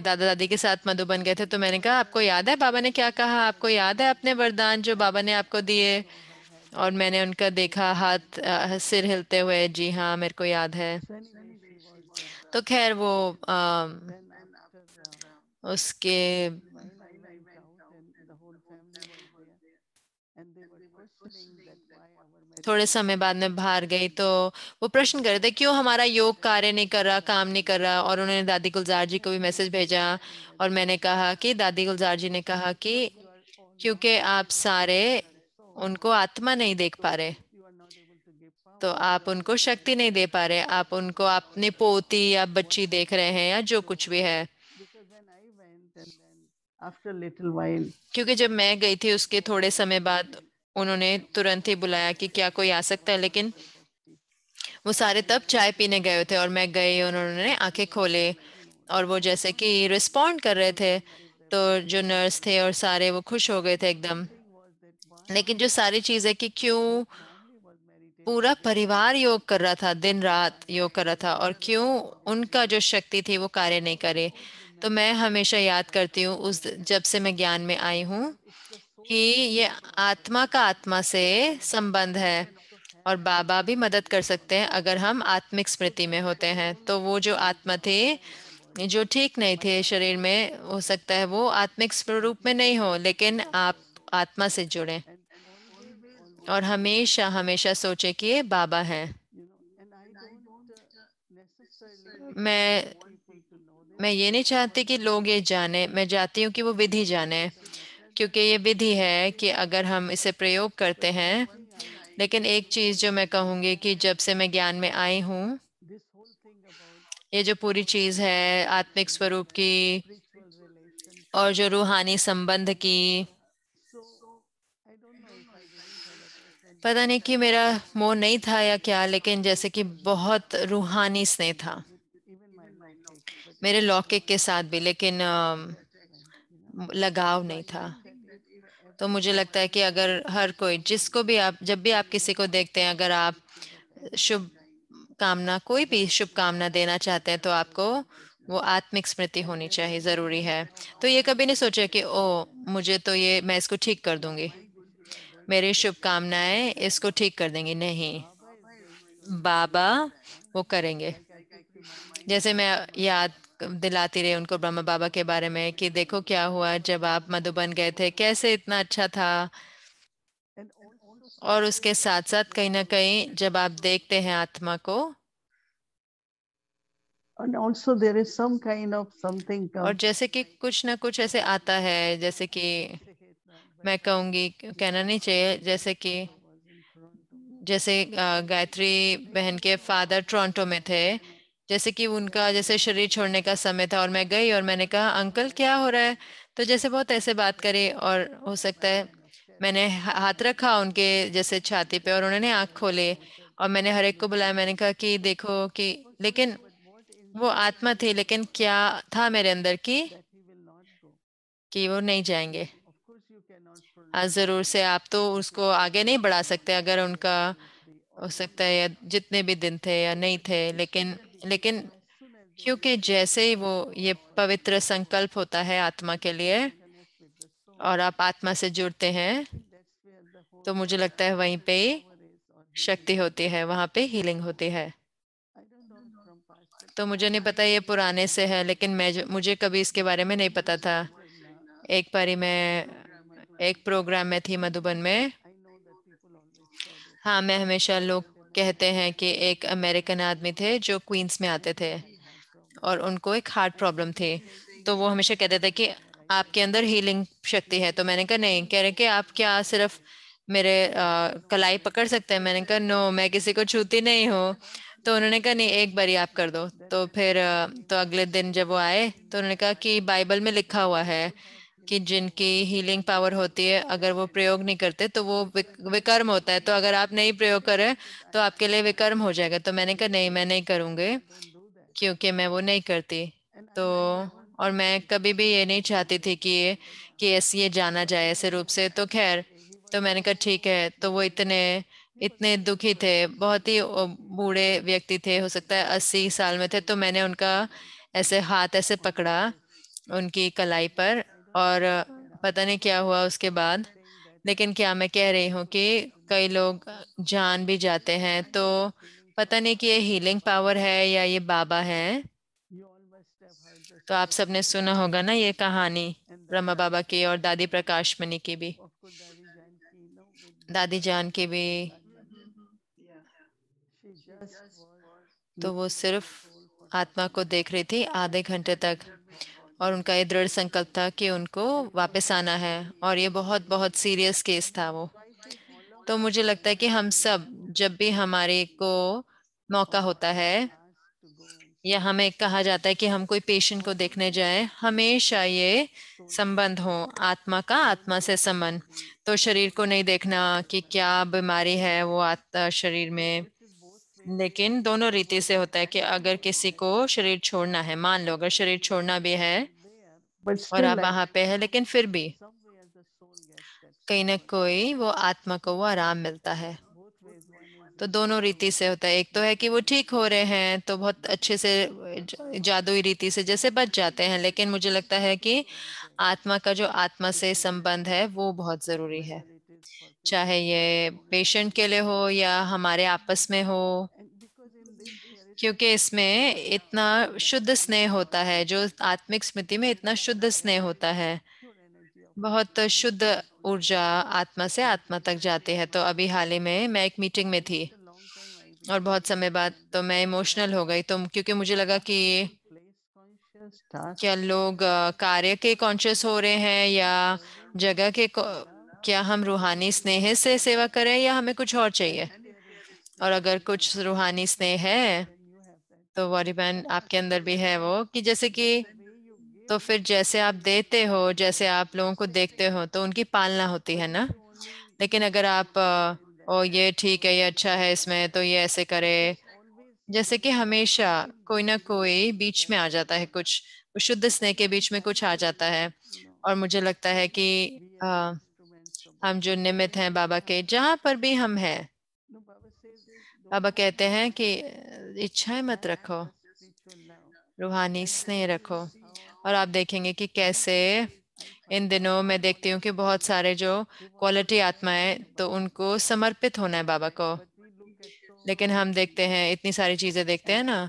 दादा दादी के साथ मधुबन गए थे तो मैंने कहा आपको याद है बाबा ने क्या कहा आपको याद है अपने वरदान जो बाबा ने आपको दिए और मैंने उनका देखा हाथ सिर हिलते हुए जी हाँ मेरे को याद है तो खैर वो आ, उसके थोड़े समय बाद में बाहर गई तो वो प्रश्न कर रहे थे क्यों हमारा योग कार्य नहीं कर रहा काम नहीं कर रहा और उन्होंने दादी गुलजार जी को भी मैसेज भेजा और मैंने कहा कि दादी गुलजार जी ने कहा कि क्योंकि आप सारे उनको आत्मा नहीं देख पा रहे तो आप उनको शक्ति नहीं दे पा रहे आप उनको अपने पोती या बच्ची देख रहे हैं या जो कुछ भी है क्योंकि जब मैं गई थी उसके थोड़े समय बाद उन्होंने तुरंत ही बुलाया कि क्या कोई आ सकता है लेकिन वो सारे तब चाय पीने गए थे और मैं गई उन्होंने आंखें खोले और वो जैसे कि रिस्पॉन्ड कर रहे थे तो जो नर्स थे और सारे वो खुश हो गए थे एकदम लेकिन जो सारी चीज़ है कि क्यों पूरा परिवार योग कर रहा था दिन रात योग कर रहा था और क्यों उनका जो शक्ति थी वो कार्य नहीं करे तो मैं हमेशा याद करती हूँ उस जब से मैं ज्ञान में आई हूँ कि ये आत्मा का आत्मा से संबंध है और बाबा भी मदद कर सकते हैं अगर हम आत्मिक स्मृति में होते हैं तो वो जो आत्मा थे जो ठीक नहीं थे शरीर में हो सकता है वो आत्मिक स्वरूप में नहीं हो लेकिन आप आत्मा से जुड़े और हमेशा हमेशा सोचे कि ये बाबा है मैं मैं ये नहीं चाहती कि लोग ये जाने मैं चाहती हूँ कि वो विधि जाने क्योंकि ये विधि है कि अगर हम इसे प्रयोग करते हैं लेकिन एक चीज जो मैं कहूंगी कि जब से मैं ज्ञान में आई हूँ ये जो पूरी चीज है आत्मिक स्वरूप की और जो रूहानी संबंध की पता नहीं कि मेरा मोह नहीं था या क्या लेकिन जैसे कि बहुत रूहानी स्नेह था मेरे लौकिक के साथ भी लेकिन लगाव नहीं था तो मुझे लगता है कि अगर हर कोई जिसको भी आप जब भी आप किसी को देखते हैं अगर आप शुभ कामना कोई भी शुभकामना देना चाहते हैं तो आपको वो आत्मिक स्मृति होनी चाहिए जरूरी है तो ये कभी नहीं सोचा कि ओ मुझे तो ये मैं इसको ठीक कर दूंगी मेरी शुभकामनाएं इसको ठीक कर देंगी नहीं बाबा वो करेंगे जैसे मैं याद दिलाती रहे उनको ब्रह्म बाबा के बारे में कि देखो क्या हुआ जब आप मधुबन गए थे कैसे इतना अच्छा था और उसके साथ साथ कहीं ना कहीं जब आप देखते हैं आत्मा को और जैसे कि कुछ ना कुछ ऐसे आता है जैसे कि मैं कहूंगी कहना नहीं चाहिए जैसे कि जैसे गायत्री बहन के फादर टोरंटो में थे जैसे कि उनका जैसे शरीर छोड़ने का समय था और मैं गई और मैंने कहा अंकल क्या हो रहा है तो जैसे बहुत ऐसे बात करी और हो सकता है मैंने हाथ रखा उनके जैसे छाती पे और उन्होंने आंख खोले और मैंने हर एक को बुलाया मैंने कहा कि देखो कि लेकिन वो आत्मा थी लेकिन क्या था मेरे अंदर की कि वो नहीं जाएंगे आज जरूर से आप तो उसको आगे नहीं बढ़ा सकते अगर उनका हो सकता है या जितने भी दिन थे या नहीं थे लेकिन लेकिन क्योंकि जैसे ही वो ये पवित्र संकल्प होता है आत्मा के लिए और आप आत्मा से जुड़ते हैं तो मुझे लगता है वहीं पे ही शक्ति होती है वहां पे हीलिंग होती है तो मुझे नहीं पता ये पुराने से है लेकिन मैं मुझे कभी इसके बारे में नहीं पता था एक बारी मैं एक प्रोग्राम में थी मधुबन में हाँ मैं हमेशा लोग कहते हैं कि एक अमेरिकन आदमी थे जो क्वींस में आते थे और उनको एक हार्ट प्रॉब्लम थी तो वो हमेशा कहते थे कि आपके अंदर हीलिंग शक्ति है तो मैंने कहा नहीं कह रहे कि आप क्या सिर्फ मेरे आ, कलाई पकड़ सकते हैं मैंने कहा नो मैं किसी को छूती नहीं हूँ तो उन्होंने कहा नहीं एक बारी आप कर दो तो फिर तो अगले दिन जब वो आए तो उन्होंने कहा कि बाइबल में लिखा हुआ है कि जिनकी हीलिंग पावर होती है अगर वो प्रयोग नहीं करते तो वो विकर्म होता है तो अगर आप नहीं प्रयोग करें तो आपके लिए विकर्म हो जाएगा तो मैंने कहा नहीं मैं नहीं करूँगी क्योंकि मैं वो नहीं करती तो और मैं कभी भी ये नहीं चाहती थी कि कि ऐसे ये जाना जाए ऐसे रूप से तो खैर तो मैंने कहा ठीक है तो वो इतने इतने दुखी थे बहुत ही बूढ़े व्यक्ति थे हो सकता है अस्सी साल में थे तो मैंने उनका ऐसे हाथ ऐसे पकड़ा उनकी कलाई पर और पता नहीं क्या हुआ उसके बाद लेकिन क्या मैं कह रही हूँ कि कई लोग जान भी जाते हैं तो पता नहीं कि ये हीलिंग पावर है या ये बाबा है तो आप सबने सुना होगा ना ये कहानी रमा बाबा की और दादी प्रकाश मनी की भी दादी जान की भी तो वो सिर्फ आत्मा को देख रही थी आधे घंटे तक और उनका ये दृढ़ संकल्प था कि उनको वापस आना है और ये बहुत बहुत सीरियस केस था वो तो मुझे लगता है कि हम सब जब भी हमारे को मौका होता है या हमें कहा जाता है कि हम कोई पेशेंट को देखने जाए हमेशा ये संबंध हो आत्मा का आत्मा से संबंध तो शरीर को नहीं देखना कि क्या बीमारी है वो आत्मा शरीर में लेकिन दोनों रीति से होता है कि अगर किसी को शरीर छोड़ना है मान लो अगर शरीर छोड़ना भी है और आप वहां पे है लेकिन फिर भी कहीं ना कोई वो आत्मा को वो आराम मिलता है तो दोनों रीति से होता है एक तो है कि वो ठीक हो रहे हैं तो बहुत अच्छे से जादुई रीति से जैसे बच जाते हैं लेकिन मुझे लगता है कि आत्मा का जो आत्मा से संबंध है वो बहुत जरूरी है चाहे ये पेशेंट के लिए हो या हमारे आपस में हो क्योंकि इसमें इतना शुद्ध स्नेह होता है जो आत्मिक स्मृति में इतना शुद्ध स्नेह होता है बहुत शुद्ध ऊर्जा आत्मा से आत्मा तक जाती है तो अभी हाल ही में मैं एक मीटिंग में थी और बहुत समय बाद तो मैं इमोशनल हो गई तो क्योंकि मुझे लगा कि क्या लोग कार्य के कॉन्शियस हो रहे हैं या जगह के क्या हम रूहानी स्नेह से सेवा करें या हमें कुछ और चाहिए और अगर कुछ रूहानी स्नेह है तो बहन आपके अंदर भी है वो कि जैसे कि तो फिर जैसे आप देते हो जैसे आप लोगों को देखते हो तो उनकी पालना होती है ना लेकिन अगर आप ओ ये ठीक है ये अच्छा है इसमें तो ये ऐसे करे जैसे कि हमेशा कोई ना कोई बीच में आ जाता है कुछ शुद्ध स्नेह के बीच में कुछ आ जाता है और मुझे लगता है कि आ, हम जो निमित हैं बाबा के जहाँ पर भी हम हैं अब कहते हैं कि इच्छाएं मत रखो रूहानी स्नेह रखो और आप देखेंगे कि कैसे इन दिनों मैं देखती हूँ कि बहुत सारे जो क्वालिटी आत्माएं तो उनको समर्पित होना है बाबा को लेकिन हम देखते हैं इतनी सारी चीजें देखते हैं ना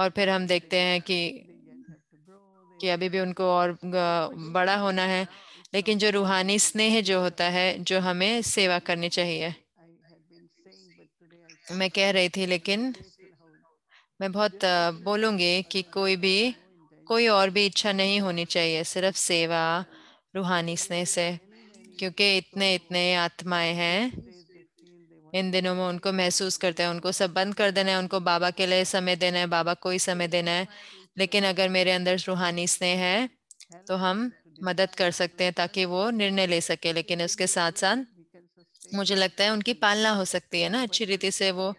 और फिर हम देखते हैं कि कि अभी भी उनको और बड़ा होना है लेकिन जो रूहानी स्नेह जो होता है जो हमें सेवा करनी चाहिए मैं कह रही थी लेकिन मैं बहुत बोलूंगी कि कोई भी कोई और भी इच्छा नहीं होनी चाहिए सिर्फ सेवा रूहानी स्नेह से क्योंकि इतने इतने आत्माएं हैं इन दिनों में उनको महसूस करते हैं उनको सब बंद कर देना है उनको बाबा के लिए समय देना है बाबा को ही समय देना है लेकिन अगर मेरे अंदर रूहानी स्नेह है तो हम मदद कर सकते हैं ताकि वो निर्णय ले सके लेकिन उसके साथ साथ मुझे लगता है उनकी पालना हो सकती है ना अच्छी रीति से वो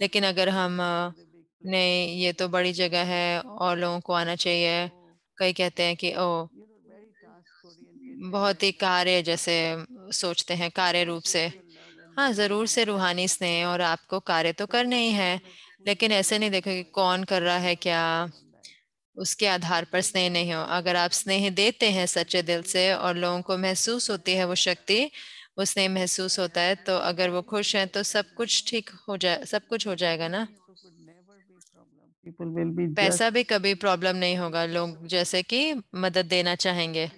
लेकिन अगर हम नहीं ये तो बड़ी जगह है और लोगों को आना चाहिए कई कहते हैं कि ओ बहुत ही कार्य जैसे सोचते हैं कार्य रूप से हाँ जरूर से रूहानी स्नेह और आपको कार्य तो करने ही है लेकिन ऐसे नहीं देखो कि कौन कर रहा है क्या उसके आधार पर स्नेह नहीं हो अगर आप स्नेह देते हैं सच्चे दिल से और लोगों को महसूस होती है वो शक्ति उसने महसूस होता है तो अगर वो खुश हैं तो सब कुछ ठीक हो जाए सब कुछ हो जाएगा ना पैसा भी कभी प्रॉब्लम नहीं होगा लोग जैसे कि मदद देना चाहेंगे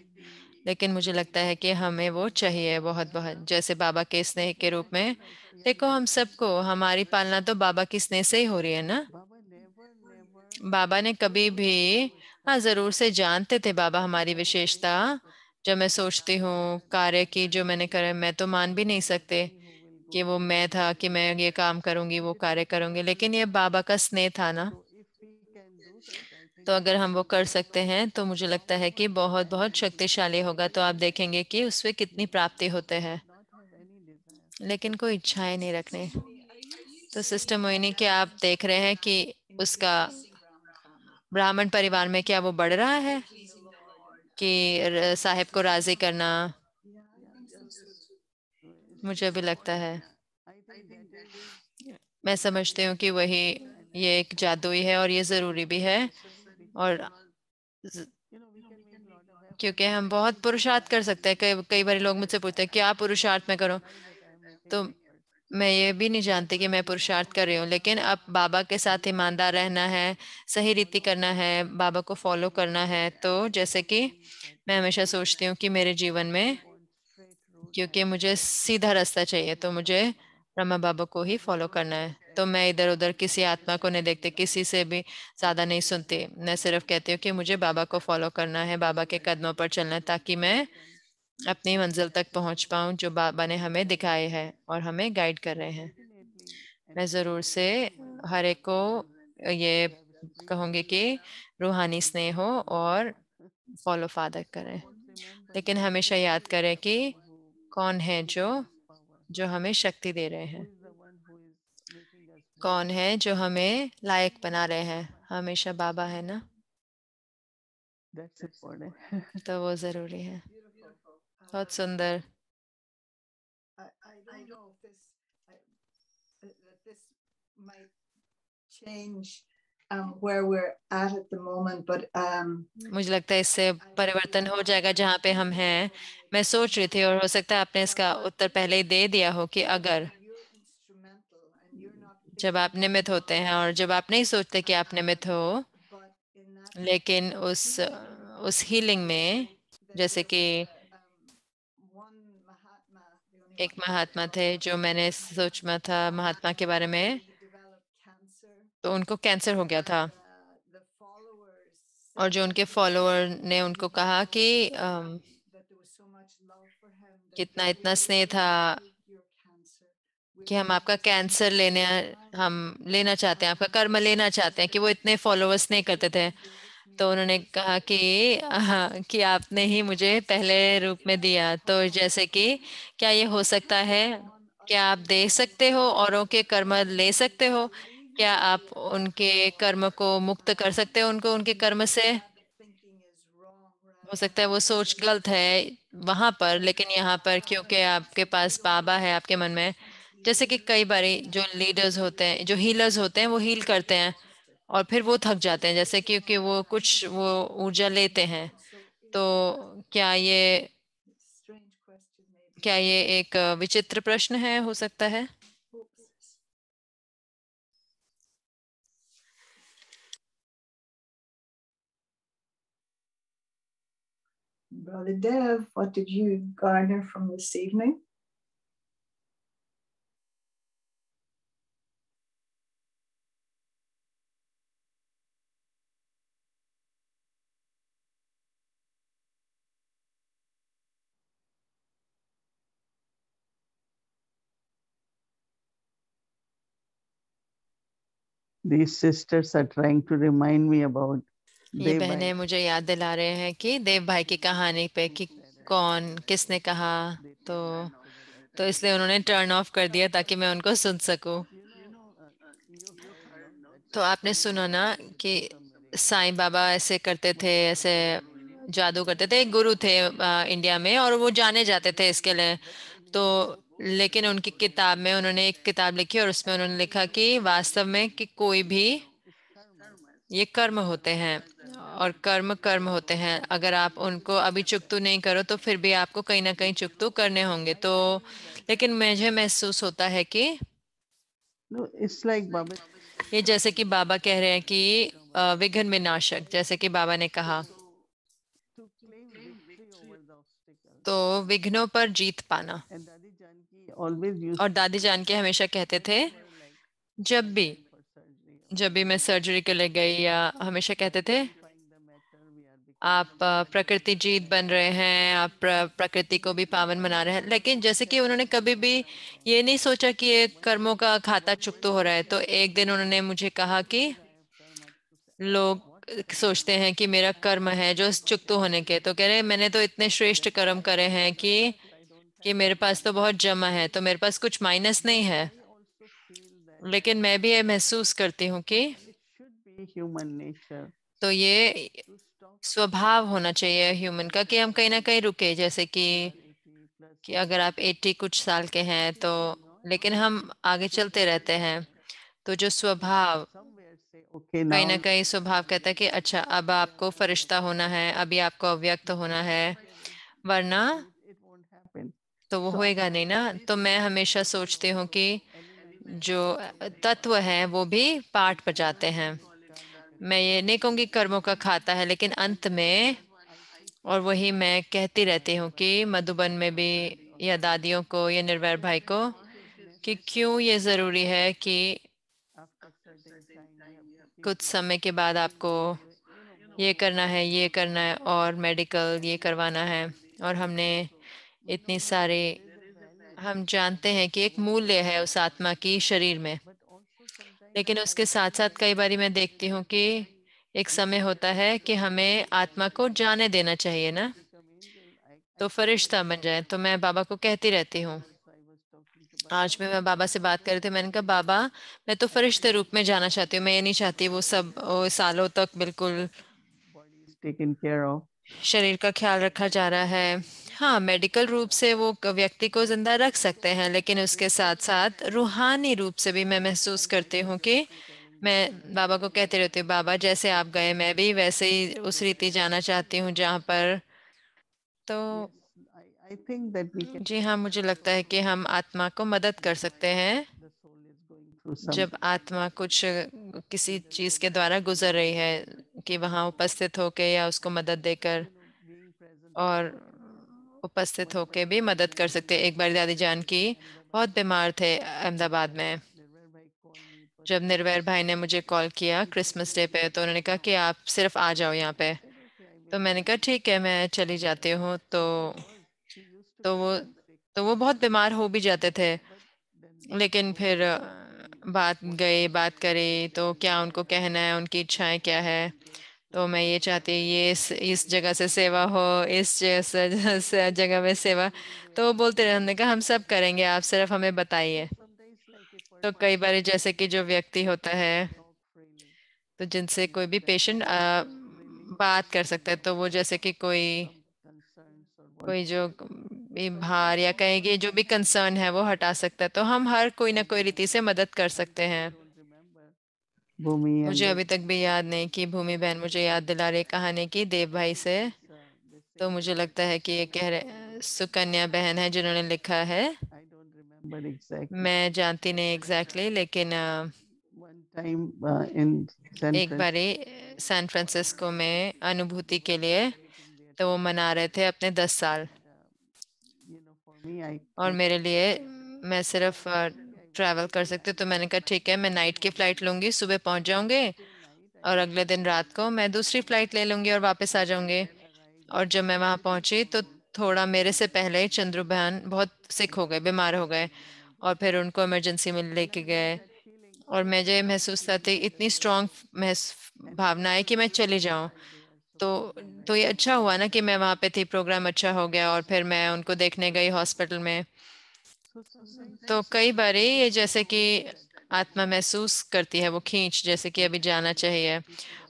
लेकिन मुझे लगता है कि हमें वो चाहिए बहुत बहुत जैसे बाबा के स्नेह के रूप में देखो हम सबको हमारी पालना तो बाबा की स्नेह से ही हो रही है ना बाबा ने कभी भी हाँ जरूर से जानते थे बाबा हमारी विशेषता जब मैं सोचती हूँ कार्य की जो मैंने करे मैं तो मान भी नहीं सकते कि वो मैं था कि मैं ये काम करूंगी वो कार्य करूंगी लेकिन ये बाबा का स्नेह था ना तो अगर हम वो कर सकते हैं तो मुझे लगता है कि बहुत बहुत शक्तिशाली होगा तो आप देखेंगे कि उसमें कितनी प्राप्ति होते हैं लेकिन कोई इच्छाएं नहीं रखने तो सिस्टर मोहिनी क्या आप देख रहे हैं कि उसका ब्राह्मण परिवार में क्या वो बढ़ रहा है कि साहेब को राजी करना मुझे भी लगता है मैं समझती हूँ कि वही ये एक जादुई है और ये ज़रूरी भी है और क्योंकि हम बहुत पुरुषार्थ कर सकते हैं कई कई बार लोग मुझसे पूछते हैं क्या पुरुषार्थ में करूँ तो मैं ये भी नहीं जानती कि मैं पुरुषार्थ कर रही हूँ लेकिन अब बाबा के साथ ईमानदार रहना है सही रीति करना है बाबा को फॉलो करना है तो जैसे कि मैं हमेशा सोचती हूँ कि मेरे जीवन में क्योंकि मुझे सीधा रास्ता चाहिए तो मुझे ब्रह्मा बाबा को ही फॉलो करना है तो मैं इधर उधर किसी आत्मा को नहीं देखती किसी से भी ज़्यादा नहीं सुनती मैं सिर्फ कहती हूँ कि मुझे बाबा को फॉलो करना है बाबा के कदमों पर चलना है ताकि मैं अपनी मंजिल तक पहुंच पाऊं जो बाबा ने हमें दिखाए हैं और हमें गाइड कर रहे हैं मैं ज़रूर से हर एक को ये कहूँगी कि रूहानी स्नेह हो और फॉलो फादर करें लेकिन हमेशा याद करें कि कौन है जो जो हमें शक्ति दे रहे हैं कौन है जो हमें लायक बना रहे हैं हमेशा बाबा है ना तो वो जरूरी है बहुत सुंदर
uh, um, um, मुझे लगता है इससे परिवर्तन
हो जाएगा जहाँ पे हम हैं मैं सोच रही थी और हो सकता है आपने इसका उत्तर पहले ही दे दिया हो कि अगर जब आप निमित होते हैं और जब आप नहीं सोचते कि आप निमित हो लेकिन उस उस हीलिंग में जैसे कि एक महात्मा थे जो मैंने सोचा था महात्मा के बारे में तो उनको कैंसर हो गया था और जो उनके फॉलोअर ने उनको कहा कि कितना इतना स्नेह था कि हम आपका कैंसर लेने हम लेना चाहते हैं आपका कर्म लेना चाहते हैं कि वो इतने फॉलोअर्स नहीं करते थे तो उन्होंने कहा कि हाँ कि आपने ही मुझे पहले रूप में दिया तो जैसे कि क्या ये हो सकता है क्या आप देख सकते हो औरों के कर्म ले सकते हो क्या आप उनके कर्म को मुक्त कर सकते हो उनको उनके कर्म से हो सकता है वो सोच गलत है वहां पर लेकिन यहाँ पर क्योंकि आपके पास बाबा है आपके मन में जैसे कि कई बार जो लीडर्स होते हैं जो हीलर्स होते हैं वो हील करते हैं और फिर वो थक जाते हैं जैसे क्योंकि वो कुछ वो ऊर्जा लेते हैं तो क्या ये क्या ये एक विचित्र प्रश्न है हो सकता है
Brother Dev, what did you garner from this evening? these sisters are trying to remind me about ye behne
mujhe yaad dila rahe hain ki dev bhai ki kahani pe ki kon kisne kaha to to isliye unhone turn off kar diya taki main unko soon saku तो आपने सुना ना ki Sai बाबा ऐसे करते थे ऐसे जादू करते थे एक गुरु थे आ, इंडिया में और वो जाने जाते थे इसके लिए तो लेकिन उनकी किताब में उन्होंने एक किताब लिखी और उसमें उन्होंने लिखा कि वास्तव में कि कोई भी ये कर्म होते हैं और कर्म कर्म होते हैं अगर आप उनको अभी चुकतू नहीं करो तो फिर भी आपको कहीं ना कहीं चुकतू करने होंगे तो लेकिन मुझे महसूस होता है कि ये जैसे कि बाबा कह रहे हैं कि विघन विनाशक जैसे कि बाबा ने कहा तो विघ्नों पर जीत पाना
और
दादी जान के हमेशा कहते थे जब भी जब भी मैं सर्जरी के लिए गई या हमेशा कहते थे आप प्रकृति जीत बन रहे हैं आप प्रकृति को भी पावन बना रहे हैं लेकिन जैसे कि उन्होंने कभी भी ये नहीं सोचा कि ये कर्मों का खाता चुप तो हो रहा है तो एक दिन उन्होंने मुझे कहा कि लोग सोचते हैं कि मेरा कर्म है जो चुकतो होने के तो कह रहे मैंने तो इतने श्रेष्ठ कर्म करे हैं कि कि मेरे पास तो बहुत जमा है तो मेरे पास कुछ माइनस नहीं है लेकिन मैं भी ये महसूस करती हूँ कि तो ये स्वभाव होना चाहिए ह्यूमन का कि हम कहीं ना कहीं रुके जैसे कि कि अगर आप 80 कुछ साल के हैं तो लेकिन हम आगे चलते रहते हैं तो जो स्वभाव कहीं ना कहीं स्वभाव कहता है कि अच्छा अब आपको फरिश्ता होना है अभी आपको अव्यक्त होना है वरना तो वो होएगा नहीं ना तो मैं हमेशा सोचती हूँ कि जो तत्व हैं वो भी पाठ बजाते हैं मैं ये नहीं कहूँगी कर्मों का खाता है लेकिन अंत में और वही मैं कहती रहती हूँ कि मधुबन में भी या दादियों को या निर्वैर भाई को कि क्यों ये ज़रूरी है कि कुछ समय के बाद आपको ये करना है ये करना है और मेडिकल ये करवाना है और हमने इतने सारे हम जानते हैं कि एक मूल्य है उस आत्मा की शरीर में लेकिन उसके साथ साथ कई बार मैं देखती हूँ कि एक समय होता है कि हमें आत्मा को जाने देना चाहिए ना तो फरिश्ता बन जाए तो मैं बाबा को कहती रहती हूँ आज में मैं बाबा से बात कर रही थी मैंने कहा बाबा मैं तो फरिश्ते रूप में जाना चाहती हूँ मैं ये नहीं चाहती वो सब वो सालों तक बिल्कुल शरीर का ख्याल रखा जा रहा है हाँ मेडिकल रूप से वो व्यक्ति को जिंदा रख सकते हैं लेकिन उसके साथ साथ रूहानी रूप से भी मैं महसूस करती हूँ कि मैं बाबा को कहते रहती हूँ बाबा जैसे आप गए मैं भी वैसे ही उस रीति जाना चाहती हूँ जहाँ पर तो जी हाँ मुझे लगता है कि हम आत्मा को मदद कर सकते हैं जब आत्मा कुछ किसी चीज के द्वारा गुजर रही है कि वहाँ उपस्थित होके या उसको मदद देकर और उपस्थित होकर भी मदद कर सकते एक बार दादी जान की बहुत बीमार थे अहमदाबाद में जब निर्वैर भाई ने मुझे कॉल किया क्रिसमस डे पे तो उन्होंने कहा कि आप सिर्फ आ जाओ यहाँ पे तो मैंने कहा ठीक है मैं चली जाती हूँ तो तो वो तो वो बहुत बीमार हो भी जाते थे लेकिन फिर बात गई बात करी तो क्या उनको कहना है उनकी इच्छाएं क्या है तो मैं ये चाहती हूँ ये इस, इस जगह से सेवा हो इस जगह में सेवा तो बोलते रहे हमने कहा हम सब करेंगे आप सिर्फ हमें बताइए तो कई बार जैसे कि जो व्यक्ति होता है तो जिनसे कोई भी पेशेंट बात कर सकता है तो वो जैसे कि कोई कोई जो भी भार या कहेंगे जो भी कंसर्न है वो हटा सकता है तो हम हर कोई ना कोई रीति से मदद कर सकते हैं
भूमि मुझे अभी
तक भी याद नहीं कि भूमि बहन मुझे याद दिला रही कहानी की देव भाई से तो मुझे लगता है कि ये कह रहे सुकन्या बहन है जिन्होंने लिखा है मैं जानती नहीं एग्जैक्टली लेकिन uh, एक बारी सैन फ्रांसिस्को में अनुभूति के लिए तो वो मना रहे थे अपने दस साल और मेरे लिए मैं सिर्फ ट्रैवल कर सकते तो मैंने कहा ठीक है मैं नाइट की फ्लाइट लूँगी सुबह पहुँच जाऊंगे और अगले दिन रात को मैं दूसरी फ्लाइट ले लूँगी और वापस आ जाऊँगी और जब मैं वहाँ पहुँची तो थोड़ा मेरे से पहले ही चंद्रू बहन बहुत सिक हो गए बीमार हो गए और फिर उनको इमरजेंसी में लेके गए और जो महसूस था थी तो इतनी स्ट्रॉन्ग भावना है कि मैं चली जाऊँ तो तो ये अच्छा हुआ ना कि मैं वहाँ पे थी प्रोग्राम अच्छा हो गया और फिर मैं उनको देखने गई हॉस्पिटल में तो कई बार ये जैसे कि आत्मा महसूस करती है वो खींच जैसे कि अभी जाना चाहिए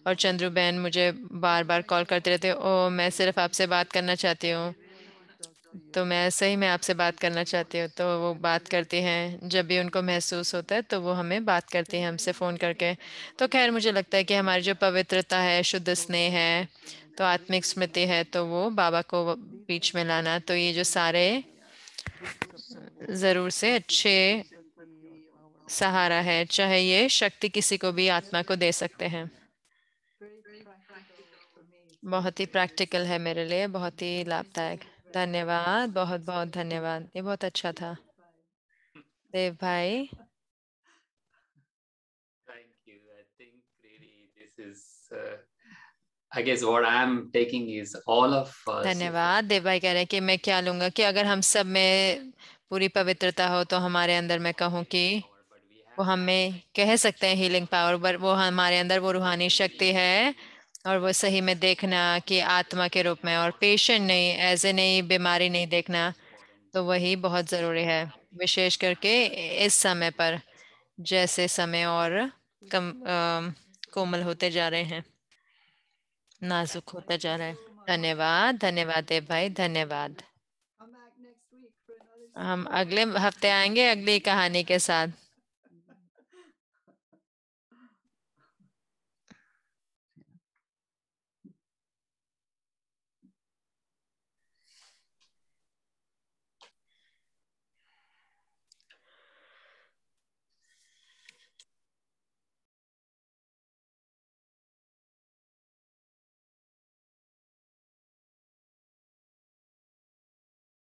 और चंद्रू बहन मुझे बार बार कॉल करते रहते ओ मैं सिर्फ आपसे बात करना चाहती हूँ तो मैं सही में आपसे बात करना चाहती हूँ तो वो बात करती हैं जब भी उनको महसूस होता है तो वो हमें बात करती हैं हमसे फ़ोन करके तो खैर मुझे लगता है कि हमारी जो पवित्रता है शुद्ध स्नेह है तो आत्मिक स्मृति है तो वो बाबा को बीच में लाना तो ये जो सारे जरूर से अच्छे सहारा है चाहे ये शक्ति किसी को भी आत्मा को दे सकते हैं बहुत ही प्रैक्टिकल है मेरे लिए बहुत ही लाभदायक धन्यवाद बहुत बहुत धन्यवाद ये बहुत अच्छा था देव भाई
uh, I guess what I'm taking is all of us.
धन्यवाद देव भाई कह रहे हैं कि मैं क्या लूंगा कि अगर हम सब में पूरी पवित्रता हो तो हमारे अंदर मैं कहूँ कि वो हमें कह सकते हैं हीलिंग पावर पर वो हमारे अंदर वो रूहानी शक्ति है और वो सही में देखना कि आत्मा के रूप में और पेशेंट नहीं ऐसे नहीं बीमारी नहीं देखना तो वही बहुत ज़रूरी है विशेष करके इस समय पर जैसे समय और कम कोमल होते जा रहे हैं नाजुक होता जा रहा है धन्यवाद धन्यवाद देव भाई धन्यवाद हम अगले हफ्ते आएंगे अगली कहानी के साथ